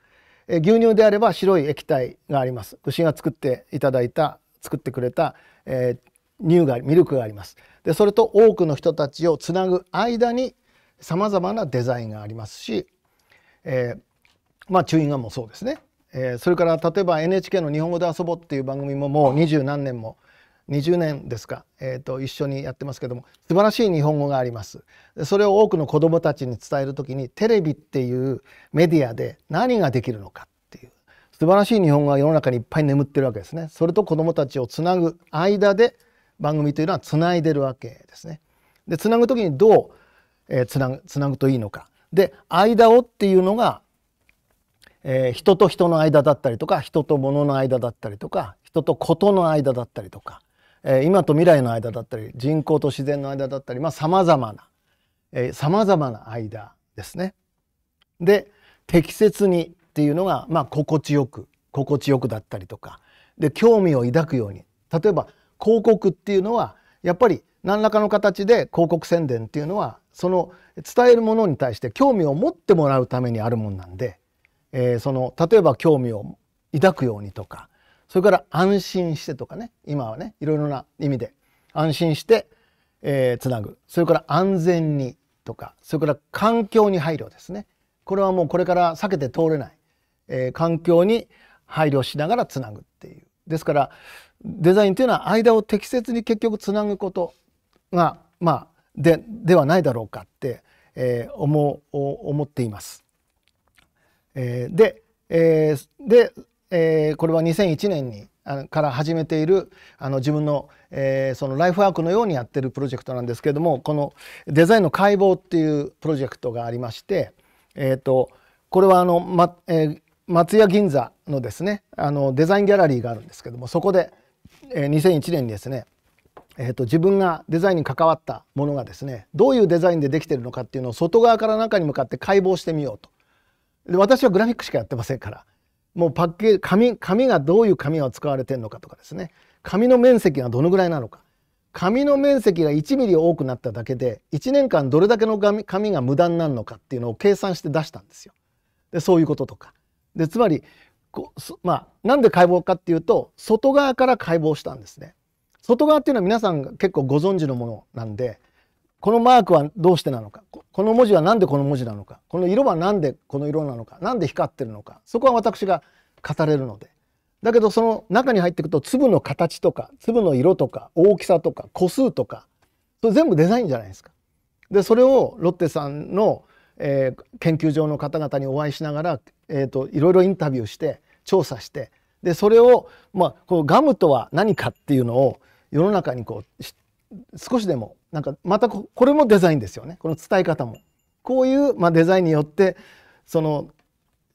え牛乳であれば白い液体があります牛が作っていただいた作ってくれた、え乳がミルクがありますでそれと多くの人たちをつなぐ間にさまざまなデザインがありますし、えーまあ、チューインガもそうですね、えー、それから例えば NHK の「日本語で遊ぼう」っていう番組ももう二十何年も20年ですか、えーと、一緒にやってますけども素晴らしい日本語がありますそれを多くの子どもたちに伝える時にテレビっていうメディアで何ができるのかっていう素晴らしい日本語が世の中にいっぱい眠ってるわけですねそれと子どもたちをつなぐ間で番組というのはつないでるわけですねでつなぐ時にどう、えー、つなぐつなぐといいのかで間をっていうのがえー、人と人の間だったりとか人と物の間だったりとか人とことの間だったりとか、えー、今と未来の間だったり人口と自然の間だったりさまざ、あ、まな、えさまざまな間ですね。で適切にっていうのが、まあ、心地よく心地よくだったりとかで興味を抱くように例えば広告っていうのはやっぱり何らかの形で広告宣伝っていうのはその伝えるものに対して興味を持ってもらうためにあるもんなんでえー、その例えば興味を抱くようにとかそれから安心してとかね今はねいろいろな意味で安心して、えー、つなぐそれから安全にとかそれから環境に配慮ですねこれはもうこれから避けて通れない、えー、環境に配慮しながらつなぐっていうですからデザインというのは間を適切に結局つなぐことがまあでではないだろうかって、えー、思思っています。えー、で,、えーでえー、これは2001年にから始めているあの自分の,、えー、そのライフワークのようにやってるプロジェクトなんですけれどもこのデザインの解剖っていうプロジェクトがありまして、えーと、これはあの、まえー、松屋銀座のですねあのデザインギャラリーがあるんですけどもそこで、えー、2001年にですねえーと、自分がデザインに関わったものがですねどういうデザインでできてるのかっていうのを外側から中に向かって解剖してみようとで私はグラフィックしかやってませんからもうパッケ紙紙がどういう紙が使われてるのかとかですね紙の面積がどのぐらいなのか紙の面積が1ミリ多くなっただけで1年間どれだけの紙が無駄になるのかっていうのを計算して出したんですよ。でそういうこととか。でつまりこまあなんで解剖かっていうと外側から解剖したんですね。外側っていうのは皆さん結構ご存知のものなんでこのマークはどうしてなのかこの文字は何でこの文字なのかこの色は何でこの色なのか何で光ってるのかそこは私が語れるのでだけどその中に入っていくと粒の形とか粒の色とか大きさとか個数とかそれ全部デザインじゃないですか。でそれをロッテさんの、えー、研究所の方々にお会いしながら、えーと、いろいろインタビューして調査してでそれを、まあ、このガムとは何かっていうのを世の中にこう少しでもなんかまたこれもデザインですよねこの伝え方も。こういう、まあ、デザインによってその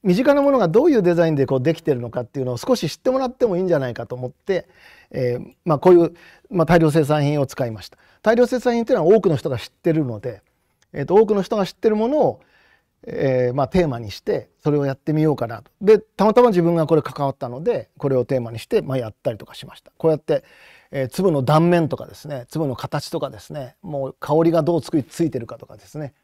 身近なものがどういうデザインでこうできてるのかっていうのを少し知ってもらってもいいんじゃないかと思って、えー、まあ、こういう、まあ、大量生産品を使いました大量生産品っていうのは多くの人が知ってるので、えーと、多くの人が知ってるものを、えー、まあ、テーマにしてそれをやってみようかなとでたまたま自分がこれ関わったのでこれをテーマにして、まやったりとかしましたこうやって、えー、粒の断面とかですね粒の形とかですねもう香りがどうつくついてるかとかですね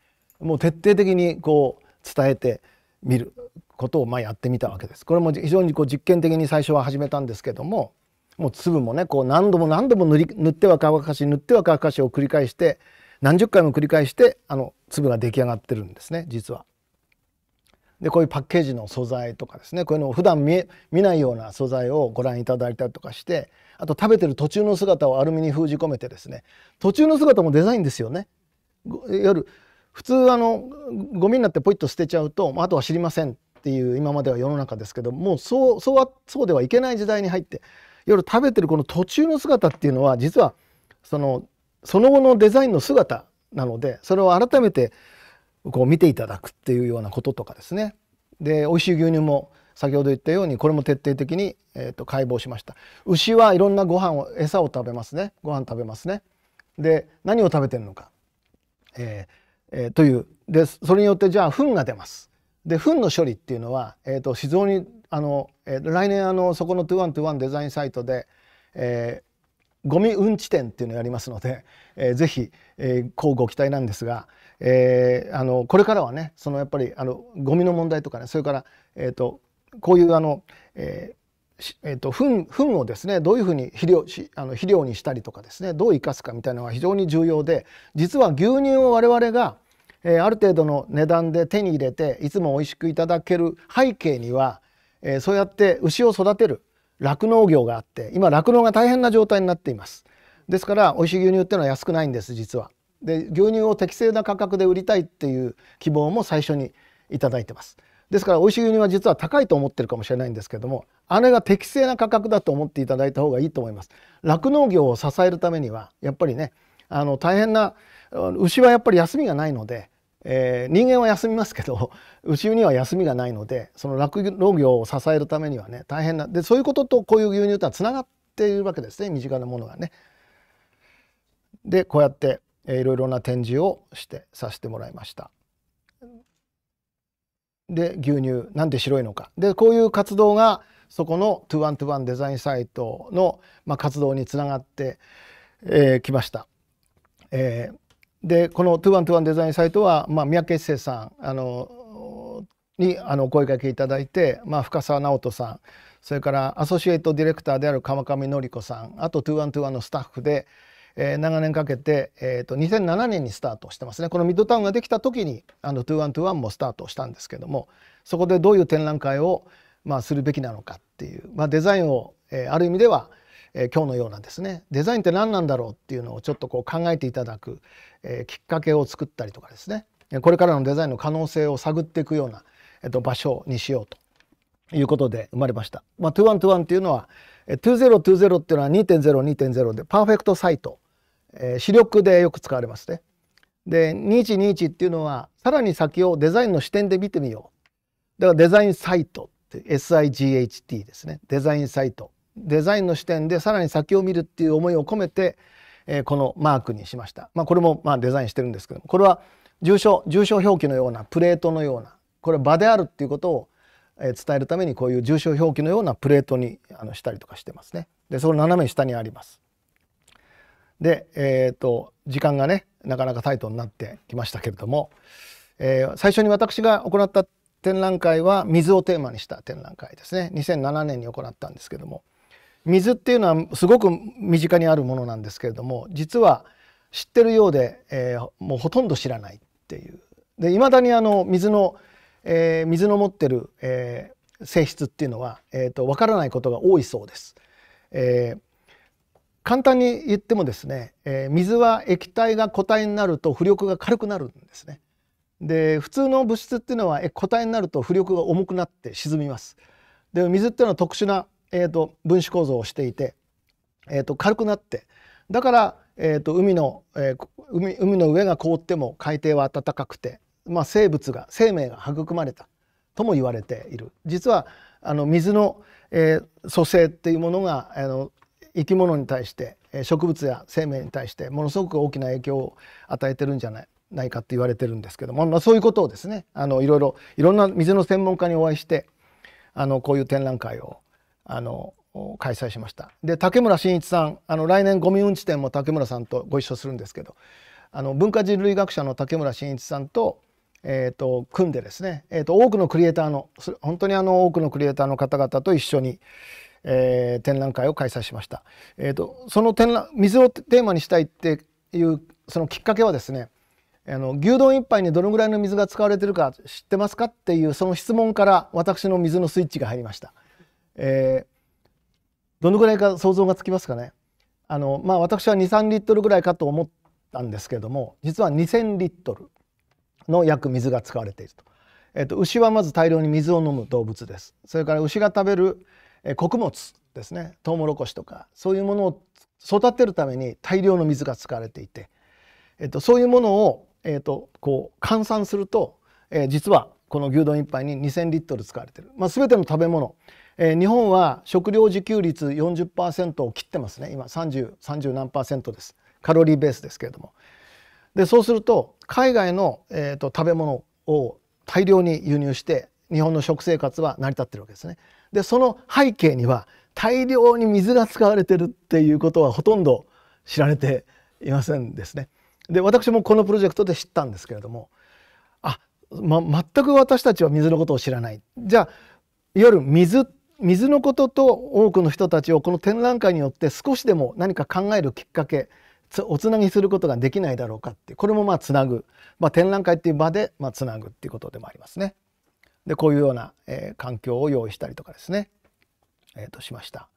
もう徹底的にこう伝えてみることをまあやってみたわけです。これも非常にこう実験的に最初は始めたんですけどももう粒もねこう何度も何度も塗り塗っては乾かし塗っては乾かしを繰り返して何十回も繰り返してあの粒が出来上がってるんですね実は。でこういうパッケージの素材とかですねこういうのを普段見見ないような素材をご覧いただいたりとかしてあと食べてる途中の姿をアルミに封じ込めてですね途中の姿もデザインですよね。夜普通あのゴミになってポイッと捨てちゃうとあとは知りませんっていう今までは世の中ですけどもうそうそうはそうではいけない時代に入って夜食べてるこの途中の姿っていうのは実はそのその後のデザインの姿なのでそれを改めてこう見ていただくっていうようなこととかですねで美味しい牛乳も先ほど言ったようにこれも徹底的に、えー、と解剖しました牛はいろんなご飯を餌を食べますねご飯食べますねで何を食べてるのか、えーえー、というでそれによってじゃあ糞が出ますで糞の処理っていうのは、えーと、静岡にあの、えー、来年あのそこの2121デザインサイトで、えー、ゴミうんち展っていうのをやりますので、えー、ぜひ、えー、こうご期待なんですが、えー、あのこれからはねそのやっぱりあのゴミの問題とかねそれから、えーと、こういうあの、えーえーと、糞糞をですねどういうふうに肥料しあの肥料にしたりとかですねどう生かすかみたいなのは非常に重要で実は牛乳を我々が、えー、ある程度の値段で手に入れていつも美味しくいただける背景には、えー、そうやって牛を育てる酪農業があって今酪農が大変な状態になっています。ですから美味しい牛乳っていうのは安くないんです実は。で牛乳を適正な価格で売りたいっていう希望も最初に頂いてます。ですから美味しい牛乳は実は高いと思ってるかもしれないんですけどもあれが適正な価格だと思っていただいた方がいいと思います。酪農業を支えるためにはやっぱりねあの大変な牛はやっぱり休みがないので、えー、人間は休みますけど牛には休みがないのでその酪農業を支えるためにはね大変なでそういうこととこういう牛乳とはつながっているわけですね身近なものがね。でこうやってえー、いろいろな展示をしてさせてもらいました。で牛乳なんで白いのかでこういう活動がそこの2 1 2 1デザインサイトの、まあ、活動につながってき、えー、ました。えー、でこの2121デザインサイトは、まあ、三宅一生さんあのにあの声かけいただいて、まあ、深澤直人さんそれからアソシエイトディレクターである川上典子さんあと2121のスタッフで、えー、長年かけて、えーと、2007年にスタートしてますねこのミッドタウンができた時にあの2121もスタートしたんですけどもそこでどういう展覧会を、まあ、するべきなのかっていう、まあ、デザインを、えー、ある意味では、えー、今日のようなですねデザインって何なんだろうっていうのをちょっとこう考えていただく、えー、きっかけを作ったりとかですねこれからのデザインの可能性を探っていくような、えーと、場所にしようということで生まれました。まあ、2121っていうのは2020っていうのは2 0 2.0でパーフェクトサイトえー、視力でよく使われますね。で2121っていうのはさらに先をデザインの視点で見てみよう。だからデザインサイトって SIGHT ですねデザインサイトデザインの視点でさらに先を見るっていう思いを込めて、えー、このマークにしました。まあ、これもまあデザインしてるんですけどもこれは住所住所表記のようなプレートのようなこれは場であるっていうことを伝えるためにこういう住所表記のようなプレートにあのしたりとかしてますね。でその斜め下にあります。で、えーと、時間がねなかなかタイトになってきましたけれども、えー、最初に私が行った展覧会は水をテーマにした展覧会ですね2007年に行ったんですけども水っていうのはすごく身近にあるものなんですけれども実は知ってるようで、えー、もうほとんど知らないっていうで未だにあの水の、えー、水の持ってる、えー、性質っていうのは、えーと、と分からないことが多いそうです。えー簡単に言ってもですね、えー、水は液体が固体になると浮力が軽くなるんですね。で普通の物質っていうのは固体になると浮力が重くなって沈みます。で水っていうのは特殊な、えーと、分子構造をしていて、えーと、軽くなってだから、えーと、海の、えー、海海の上が凍っても海底は暖かくて、まあ、生物が生命が育まれたとも言われている。実はあの水の、えー、組成っていうものがあの生き物に対して植物や生命に対してものすごく大きな影響を与えてるんじゃないないかって言われてるんですけども、まあ、そういうことをですねあのいろいろいろんな水の専門家にお会いしてあのこういう展覧会をあの開催しましたで竹村真一さんあの来年ゴミ運地点も竹村さんとご一緒するんですけどあの文化人類学者の竹村真一さんと,、えーと、組んでですね、えーと、と多くのクリエーターの本当にあの多くのクリエーターの方々と一緒に、えー、展覧会を開催しました。えーと、その展覧水をテーマにしたいっていうそのきっかけはですねあの牛丼一杯にどのぐらいの水が使われてるか知ってますかっていうその質問から私の水のスイッチが入りました。えー、どのぐらいか想像がつきますかね。あのまあ、私は23リットルぐらいかと思ったんですけれども実は2,000リットルの約水が使われていると。えっと、牛はまず大量に水を飲む動物ですそれから牛が食べる穀物ですねトウモロコシとかそういうものを育てるために大量の水が使われていて、えっと、そういうものを、えっと、こう換算すると、えー、実はこの牛丼1杯に2,000リットル使われてる、まあ、全ての食べ物、えー、日本は食料自給率40%を切ってますね今 30, 30何ですカロリーベースですけれどもでそうすると海外の、えーと、食べ物を大量に輸入して日本の食生活は成り立ってるわけですね。でその背景には大量に水が使われてるっていうことはほとんど知られていませんですね。で私もこのプロジェクトで知ったんですけれどもあ、ま、全く私たちは水のことを知らないじゃあいわゆる水水のことと多くの人たちをこの展覧会によって少しでも何か考えるきっかけおつなぎすることができないだろうかってこれもまあつなぐ、まあ、展覧会っていう場でまあつなぐっていうことでもありますね。でこういうような、えー、環境を用意したりとかですね、えー、としました。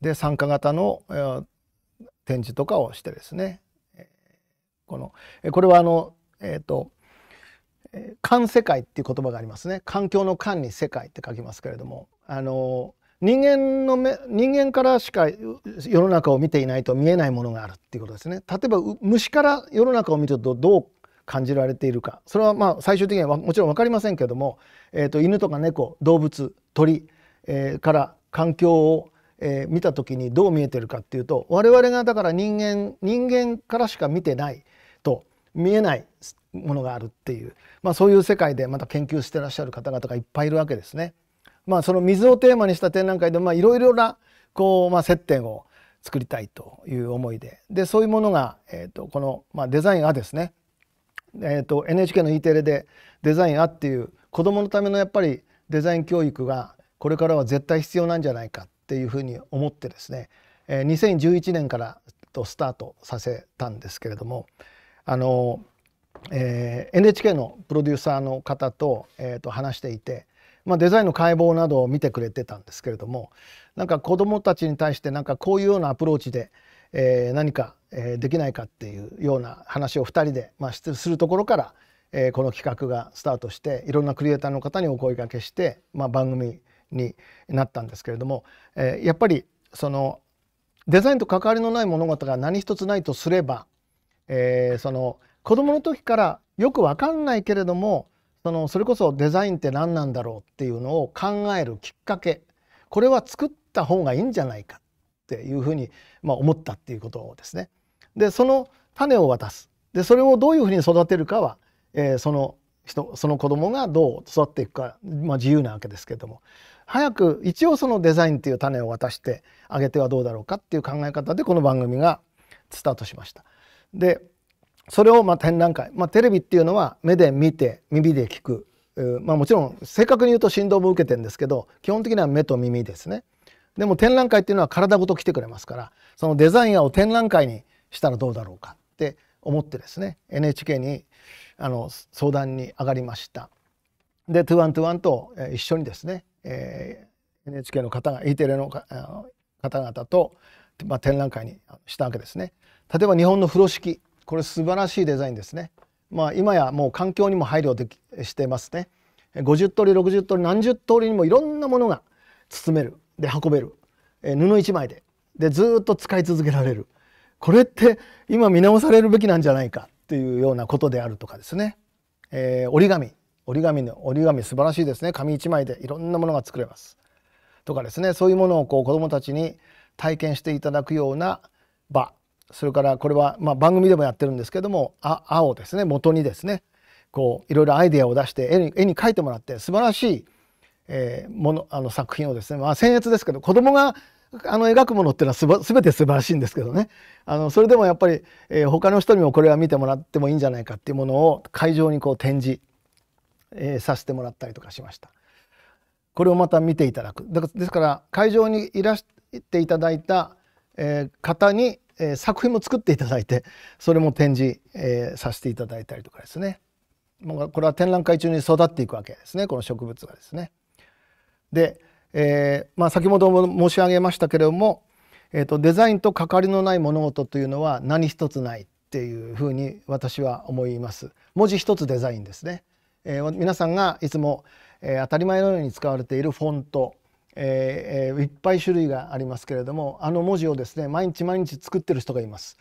で参加型の、えー、展示とかをしてですねえこのえこれはあのえっ、ー、と「環世界」っていう言葉がありますね環境の環に世界って書きますけれどもあの人間の目人間からしか世の中を見ていないと見えないものがあるっていうことですね。例えば虫から世の中を見るとどう感じられているかそれはまあ最終的にはもちろん分かりませんけども、えー、と犬とか猫動物鳥、えー、から環境を、えー、見た時にどう見えてるかっていうと我々がだから人間人間からしか見てないと見えないものがあるっていう、まあ、そういう世界でまた研究してらっしゃる方々がいっぱいいるわけですね。まあ、その水をテーマにした展覧会でいろいろなこう、まあ、接点を作りたいという思いででそういうものが、えと、とこの、まあ、デザインはですねえーと、NHK の E テレで「デザインあ」っていう子どものためのやっぱりデザイン教育がこれからは絶対必要なんじゃないかっていうふうに思ってですね、えー、2011年からとスタートさせたんですけれどもあの、えー、NHK のプロデューサーの方と,、えー、と話していて、まあ、デザインの解剖などを見てくれてたんですけれどもなんか子どもたちに対してなんかこういうようなアプローチで、えー、何かえできないかっていうような話を2人で、まあ、するところから、えこの企画がスタートしていろんなクリエイターの方にお声がけして、まあ、番組になったんですけれども、えやっぱりそのデザインと関わりのない物事が何一つないとすれば、えその子どもの時からよく分かんないけれどもそのそれこそデザインって何なんだろうっていうのを考えるきっかけこれは作った方がいいんじゃないかっていうふうに、まあ、思ったっていうことですね。でその種を渡すでそれをどういうふうに育てるかは、えー、その人その子供がどう育っていくか、まあ、自由なわけですけども早く一応そのデザインという種を渡してあげてはどうだろうかっていう考え方でこの番組がスタートしました。でそれをまあ展覧会、まあ、テレビっていうのは目で見て耳で聞く、まあ、もちろん正確に言うと振動も受けてるんですけど基本的には目と耳ですね。でも展覧会っていうのは体ごと来てくれますからそのデザインを展覧会にしたらどうだろうかって思ってですね NHK にあの相談に上がりました。で「2121」と一緒にですね、えー、NHK の方が E テレの方々と、まあ、展覧会にしたわけですね。例えば日本の風呂敷これ素晴らしいデザインですね。まあ、今やもう環境にも配慮できしてますね。50通り60通り何十通りにもいろんなものが包めるで運べる、えー、布一枚ででずっと使い続けられる。これって今見直されるべきなんじゃないかっていうようなことであるとかですね、えー、折り紙折り紙の折り紙素晴らしいですね紙1枚でいろんなものが作れますとかですねそういうものをこう子どもたちに体験していただくような場それからこれはま番組でもやってるんですけどもあ青ですね元にですねこういろいろアイデアを出して絵に絵に描いてもらって素晴らしい、えー、ものあの作品をですね、まあ、僭越ですけど子どもがあの描くものっていうのは全て素晴らしいんですけどねあのそれでもやっぱり、えー、他の人にもこれは見てもらってもいいんじゃないかっていうものを会場にこう展示、えー、させてもらったりとかしました。これをまた見ていただくですから会場にいらしていただいた、えー、方に、えー、作品も作っていただいてそれも展示、えー、させていただいたりとかですねもうこれは展覧会中に育っていくわけですねこの植物がですね。でえー、まあ、先ほども申し上げましたけれども、えーと、デザインと関わりのない物事というのは何一つないっていうふうに私は思います。文字一つデザインですね、えー、皆さんがいつも、えー、当たり前のように使われているフォント、えー、いっぱい種類がありますけれどもあの文字をですね毎日毎日作ってる人がいます。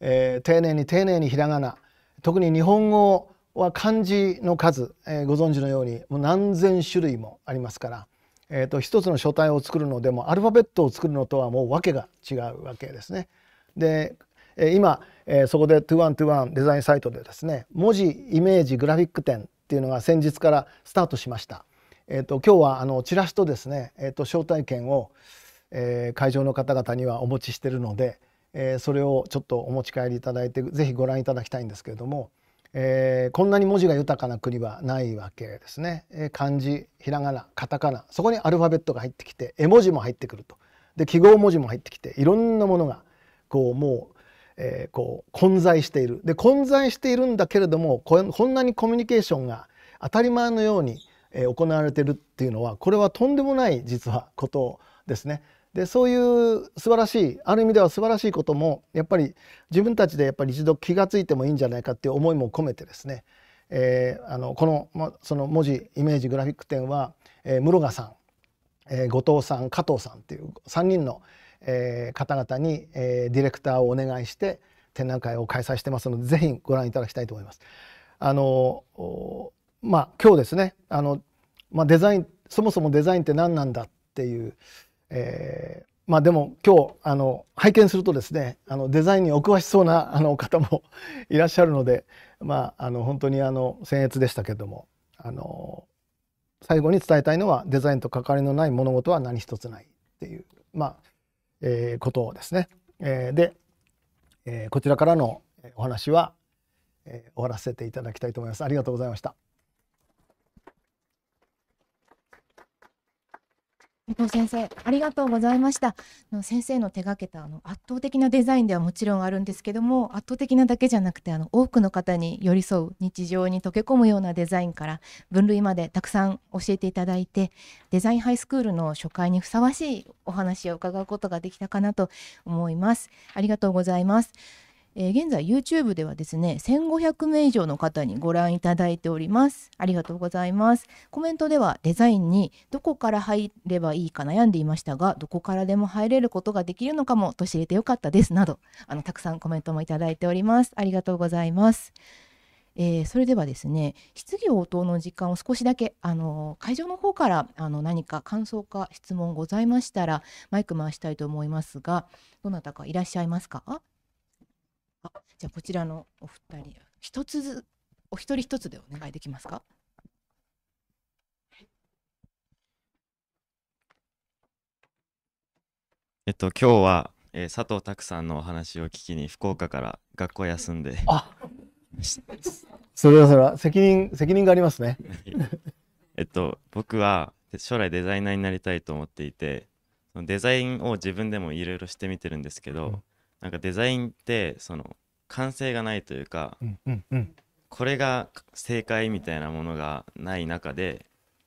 え丁寧に丁寧にひらがな特に日本語は漢字の数、えご存知のようにもう何千種類もありますから。えーと、一つの書体を作るのでもアルファベットを作るのとはもうわけが違うわけですね。でえ今、えー、そこで2121デザインサイトでですね文字イメージグラフィック展っていうのが先日からスタートしました。えーと、今日はあのチラシとですね、えーと、招待券を、えー、会場の方々にはお持ちしてるので、えー、それをちょっとお持ち帰りいただいてぜひご覧いただきたいんですけれども、えー、こんなに文字が豊かな国はないわけですね、えー、漢字ひらがなカタカナそこにアルファベットが入ってきて絵文字も入ってくるとで記号文字も入ってきていろんなものがこうもう、えー、こう混在しているで混在しているんだけれどもこんなにコミュニケーションが当たり前のように行われてるっていうのはこれはとんでもない実はことですね。でそういう素晴らしいある意味では素晴らしいこともやっぱり自分たちでやっぱり一度気が付いてもいいんじゃないかっていう思いも込めてですね、えー、あのこの、ま、その文字イメージグラフィック展は、えー、室賀さん、えー、後藤さん加藤さんっていう3人の、えー、方々に、えー、ディレクターをお願いして展覧会を開催してますのでぜひご覧いただきたいと思います。あのまあ今日ですねあの、まあ、デザインそもそもデザインって何なんだっていうえー、まあでも今日あの拝見するとですねあのデザインにお詳しそうな あの方も いらっしゃるので、まあ、あの本当にあの僭越でしたけどもあの最後に伝えたいのはデザインと関わりのない物事は何一つないっていう、まあえー、ことをですね。えー、で、えー、こちらからのお話は、えー、終わらせていただきたいと思います。ありがとうございました。伊藤先生ありがとうございましたの先生の手がけたあの圧倒的なデザインではもちろんあるんですけども圧倒的なだけじゃなくてあの多くの方に寄り添う日常に溶け込むようなデザインから分類までたくさん教えていただいてデザインハイスクールの初回にふさわしいお話を伺うことができたかなと思いますありがとうございますえー、現在 YouTube ではですね1500名以上の方にご覧いただいておりますありがとうございますコメントではデザインにどこから入ればいいか悩んでいましたがどこからでも入れることができるのかもと知れてよかったですなどあのたくさんコメントもいただいておりますありがとうございますえー、それではですね質疑応答の時間を少しだけあの会場の方からあの何か感想か質問ございましたらマイク回したいと思いますがどなたかいらっしゃいますかじゃあこちらのお二人一つずお一人一つでお願いできますかえっと今日は、えー、佐藤拓さんのお話を聞きに福岡から学校休んであそれはそれは責任責任がありますねえっと僕は将来デザイナーになりたいと思っていてデザインを自分でもいろいろしてみてるんですけど、うんなんかデザインってその完成がないというか、うんうんうん、これが正解みたいなものがない中で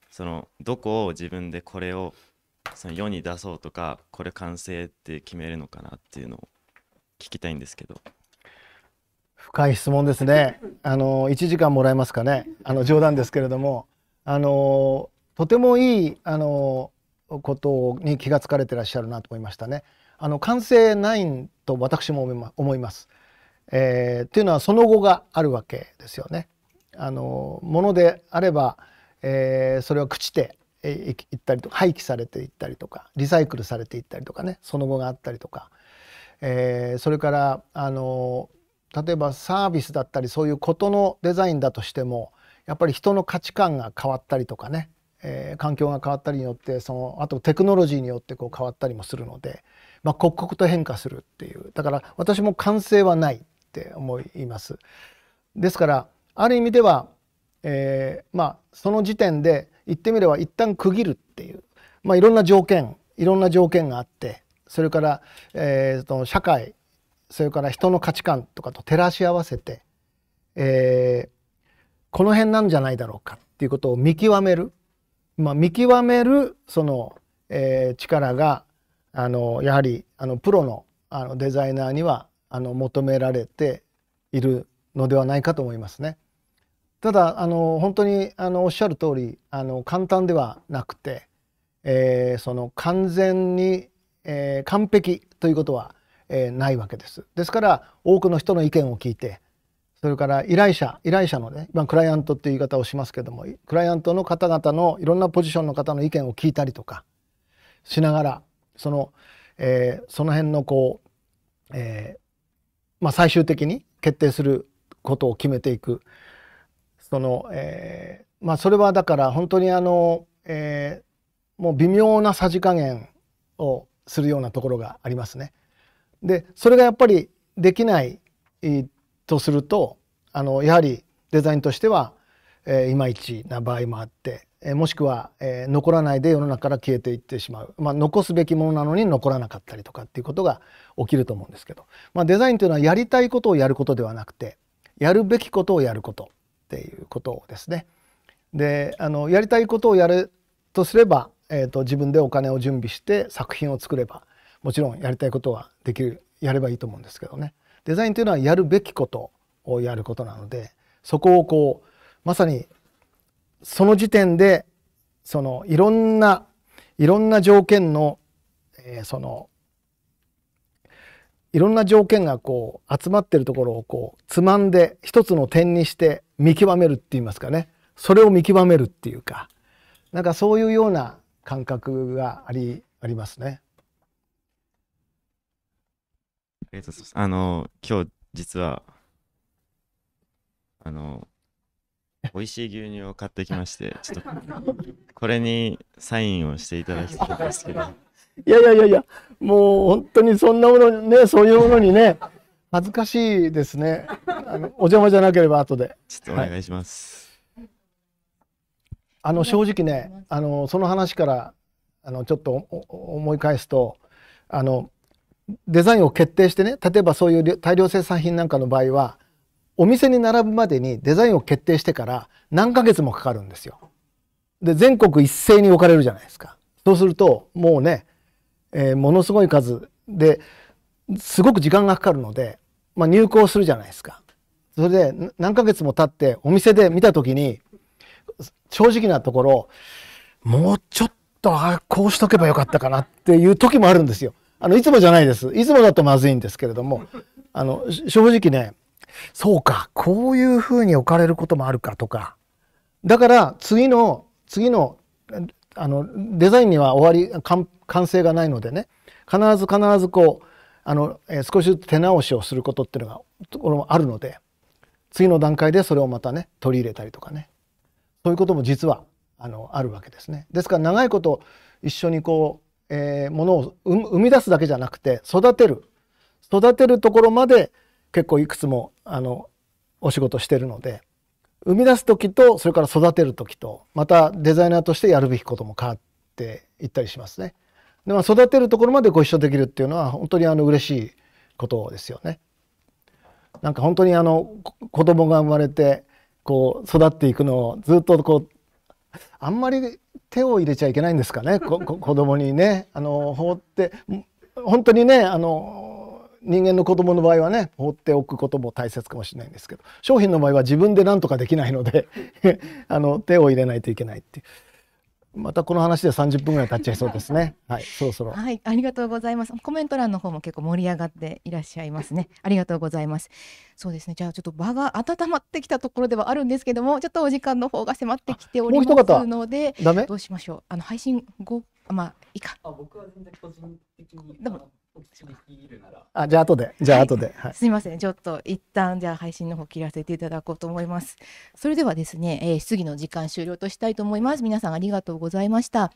そのどこを自分でこれをその世に出そうとかこれ完成って決めるのかなっていうのを聞きたいんですけど深い質問ですねあの1時間もらえますかねあの冗談ですけれどもあのとてもいいあのことに気がつかれてらっしゃるなと思いましたね。あの完成ないと私も思います。えー、ていうのはその後があるわけですよね。あのものであれば、えー、それは朽ちていったりとか廃棄されていったりとかリサイクルされていったりとかねその後があったりとか、えー、それからあの例えばサービスだったりそういうことのデザインだとしてもやっぱり人の価値観が変わったりとかね、えー、環境が変わったりによってそのあとテクノロジーによってこう変わったりもするのでまあ、刻々と変化するっていうだから私も完成はないって思います。ですからある意味では、えー、まあ、その時点で言ってみれば一旦区切るっていう、まあ、いろんな条件いろんな条件があってそれから、えー、その社会それから人の価値観とかと照らし合わせて、えー、この辺なんじゃないだろうかっていうことを見極める、まあ、見極めるその、えー、力があのやはりあのプロのあのデザイナーにはあの求められているのではないかと思いますね。ただあの本当にあのおっしゃる通りあり簡単ではなくて、えー、その完全に、えー、完璧ということは、えー、ないわけです。ですから多くの人の意見を聞いてそれから依頼者依頼者のね今クライアントっていう言い方をしますけどもクライアントの方々のいろんなポジションの方の意見を聞いたりとかしながらその、えー、その辺のこう、えー、まあ、最終的に決定することを決めていくその、えー、まあ、それはだから本当にあの、えー、もう微妙なさじ加減をするようなところがありますね。でそれがやっぱりできないとするとあのやはりデザインとしては、えいまいちな場合もあってもしくは、え残らないで世の中から消えていってしまう、まあ、残すべきものなのに残らなかったりとかっていうことが起きると思うんですけど、まあ、デザインというのはやりたいことをやることではなくてやるべきことをやることっていうことですね。であのやりたいことをやるとすれば、えーと、と自分でお金を準備して作品を作ればもちろんやりたいことはできるやればいいと思うんですけどねデザインというのはやるべきことをやることなのでそこをこうまさにその時点でそのいろんないろんな条件の、えー、そのいろんな条件がこう集まってるところをこうつまんで一つの点にして見極めるって言いますかねそれを見極めるっていうかなんかそういうような感覚がありありますね。あの今日実はあの美味しい牛乳を買ってきまして、ちょっと、これにサインをしていただきたいんですけど。いやいやいやいや、もう本当にそんなものね、そういうものにね、恥ずかしいですね。あのお邪魔じゃなければ後で。ちょっとお願いします。はい、あの正直ね、あのその話からあのちょっと思い返すと、あのデザインを決定してね、例えばそういう大量生産品なんかの場合は、お店に並ぶまでにデザインを決定してから何ヶ月もかかるんですよ。で全国一斉に置かれるじゃないですか。そうするともうね、えー、ものすごい数ですごく時間がかかるので、まあ、入稿するじゃないですか。それで何ヶ月も経ってお店で見た時に正直なところもうちょっとあこうしとけばよかったかなっていう時もあるんですよ。あのいつもじゃないです。いつもだとまずいんですけれどもあの正直ねそうか、こういうふうに置かれることもあるかとか。だから次の、次の、あの、デザインには終わり、完成がないのでね、必ず必ずこう、あの、え少しずつ手直しをすることっていうのが、ところもあるので、次の段階でそれをまたね、取り入れたりとかね。そういうことも実は、あの、あるわけですね。ですから長いこと一緒にこう、えー、ものを生み出すだけじゃなくて育てる育てるところまで結構いくつもあのお仕事してるので生み出す時とそれから育てる時とまたデザイナーとしてやるべきことも変わっていったりしますね。でまあ、育てるところまでご一緒できるっていうのは本当にあの嬉しいことですよね。なんか本当にあの子供が生まれてこう育っていくのをずっとこうあんまり手を入れちゃいけないんですかね 子供にねあの放って本当にねあの人間の子供の場合はね放っておくことも大切かもしれないんですけど商品の場合は自分で何とかできないので あの手を入れないといけないっていう。またこの話で三十分ぐらい経っちゃいそうですね。はい、そろそろ。はい、ありがとうございます。コメント欄の方も結構盛り上がっていらっしゃいますね。ありがとうございます。そうですね。じゃあちょっと場が温まってきたところではあるんですけども、ちょっとお時間の方が迫ってきておりますので、どうしましょう。あの配信後、まあいいか。あ、僕は全然個人的に。でもあじゃあ後でじゃあ後で、はいはい、すいませんちょっと一旦じゃあ配信の方切らせていただこうと思いますそれではですね、えー、質疑の時間終了としたいと思います皆さんありがとうございました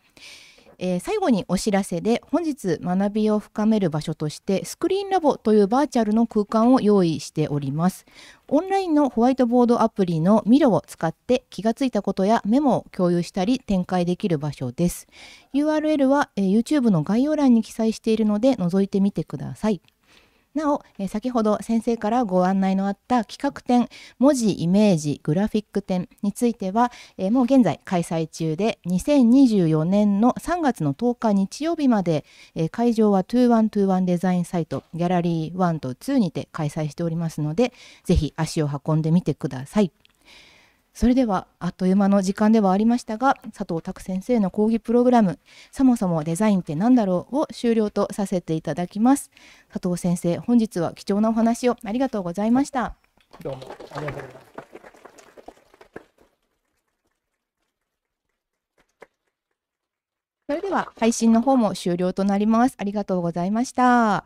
えー、最後にお知らせで本日学びを深める場所としてスクリーンラボというバーチャルの空間を用意しておりますオンラインのホワイトボードアプリのミロを使って気がついたことやメモを共有したり展開できる場所です URL は、えー、YouTube の概要欄に記載しているので覗いてみてくださいなお、先ほど先生からご案内のあった企画展文字イメージグラフィック展については、もう現在開催中で2024年の3月の10日日曜日まで、会場は2121デザインサイトギャラリー1と2にて開催しておりますのでぜひ足を運んでみてください。それではあっという間の時間ではありましたが佐藤拓先生の講義プログラム「そもそもデザインって何だろう?」を終了とさせていただきます佐藤先生本日は貴重なお話をありがとうございました、どうもありがとうございますそれでは配信の方も終了となりますありがとうございました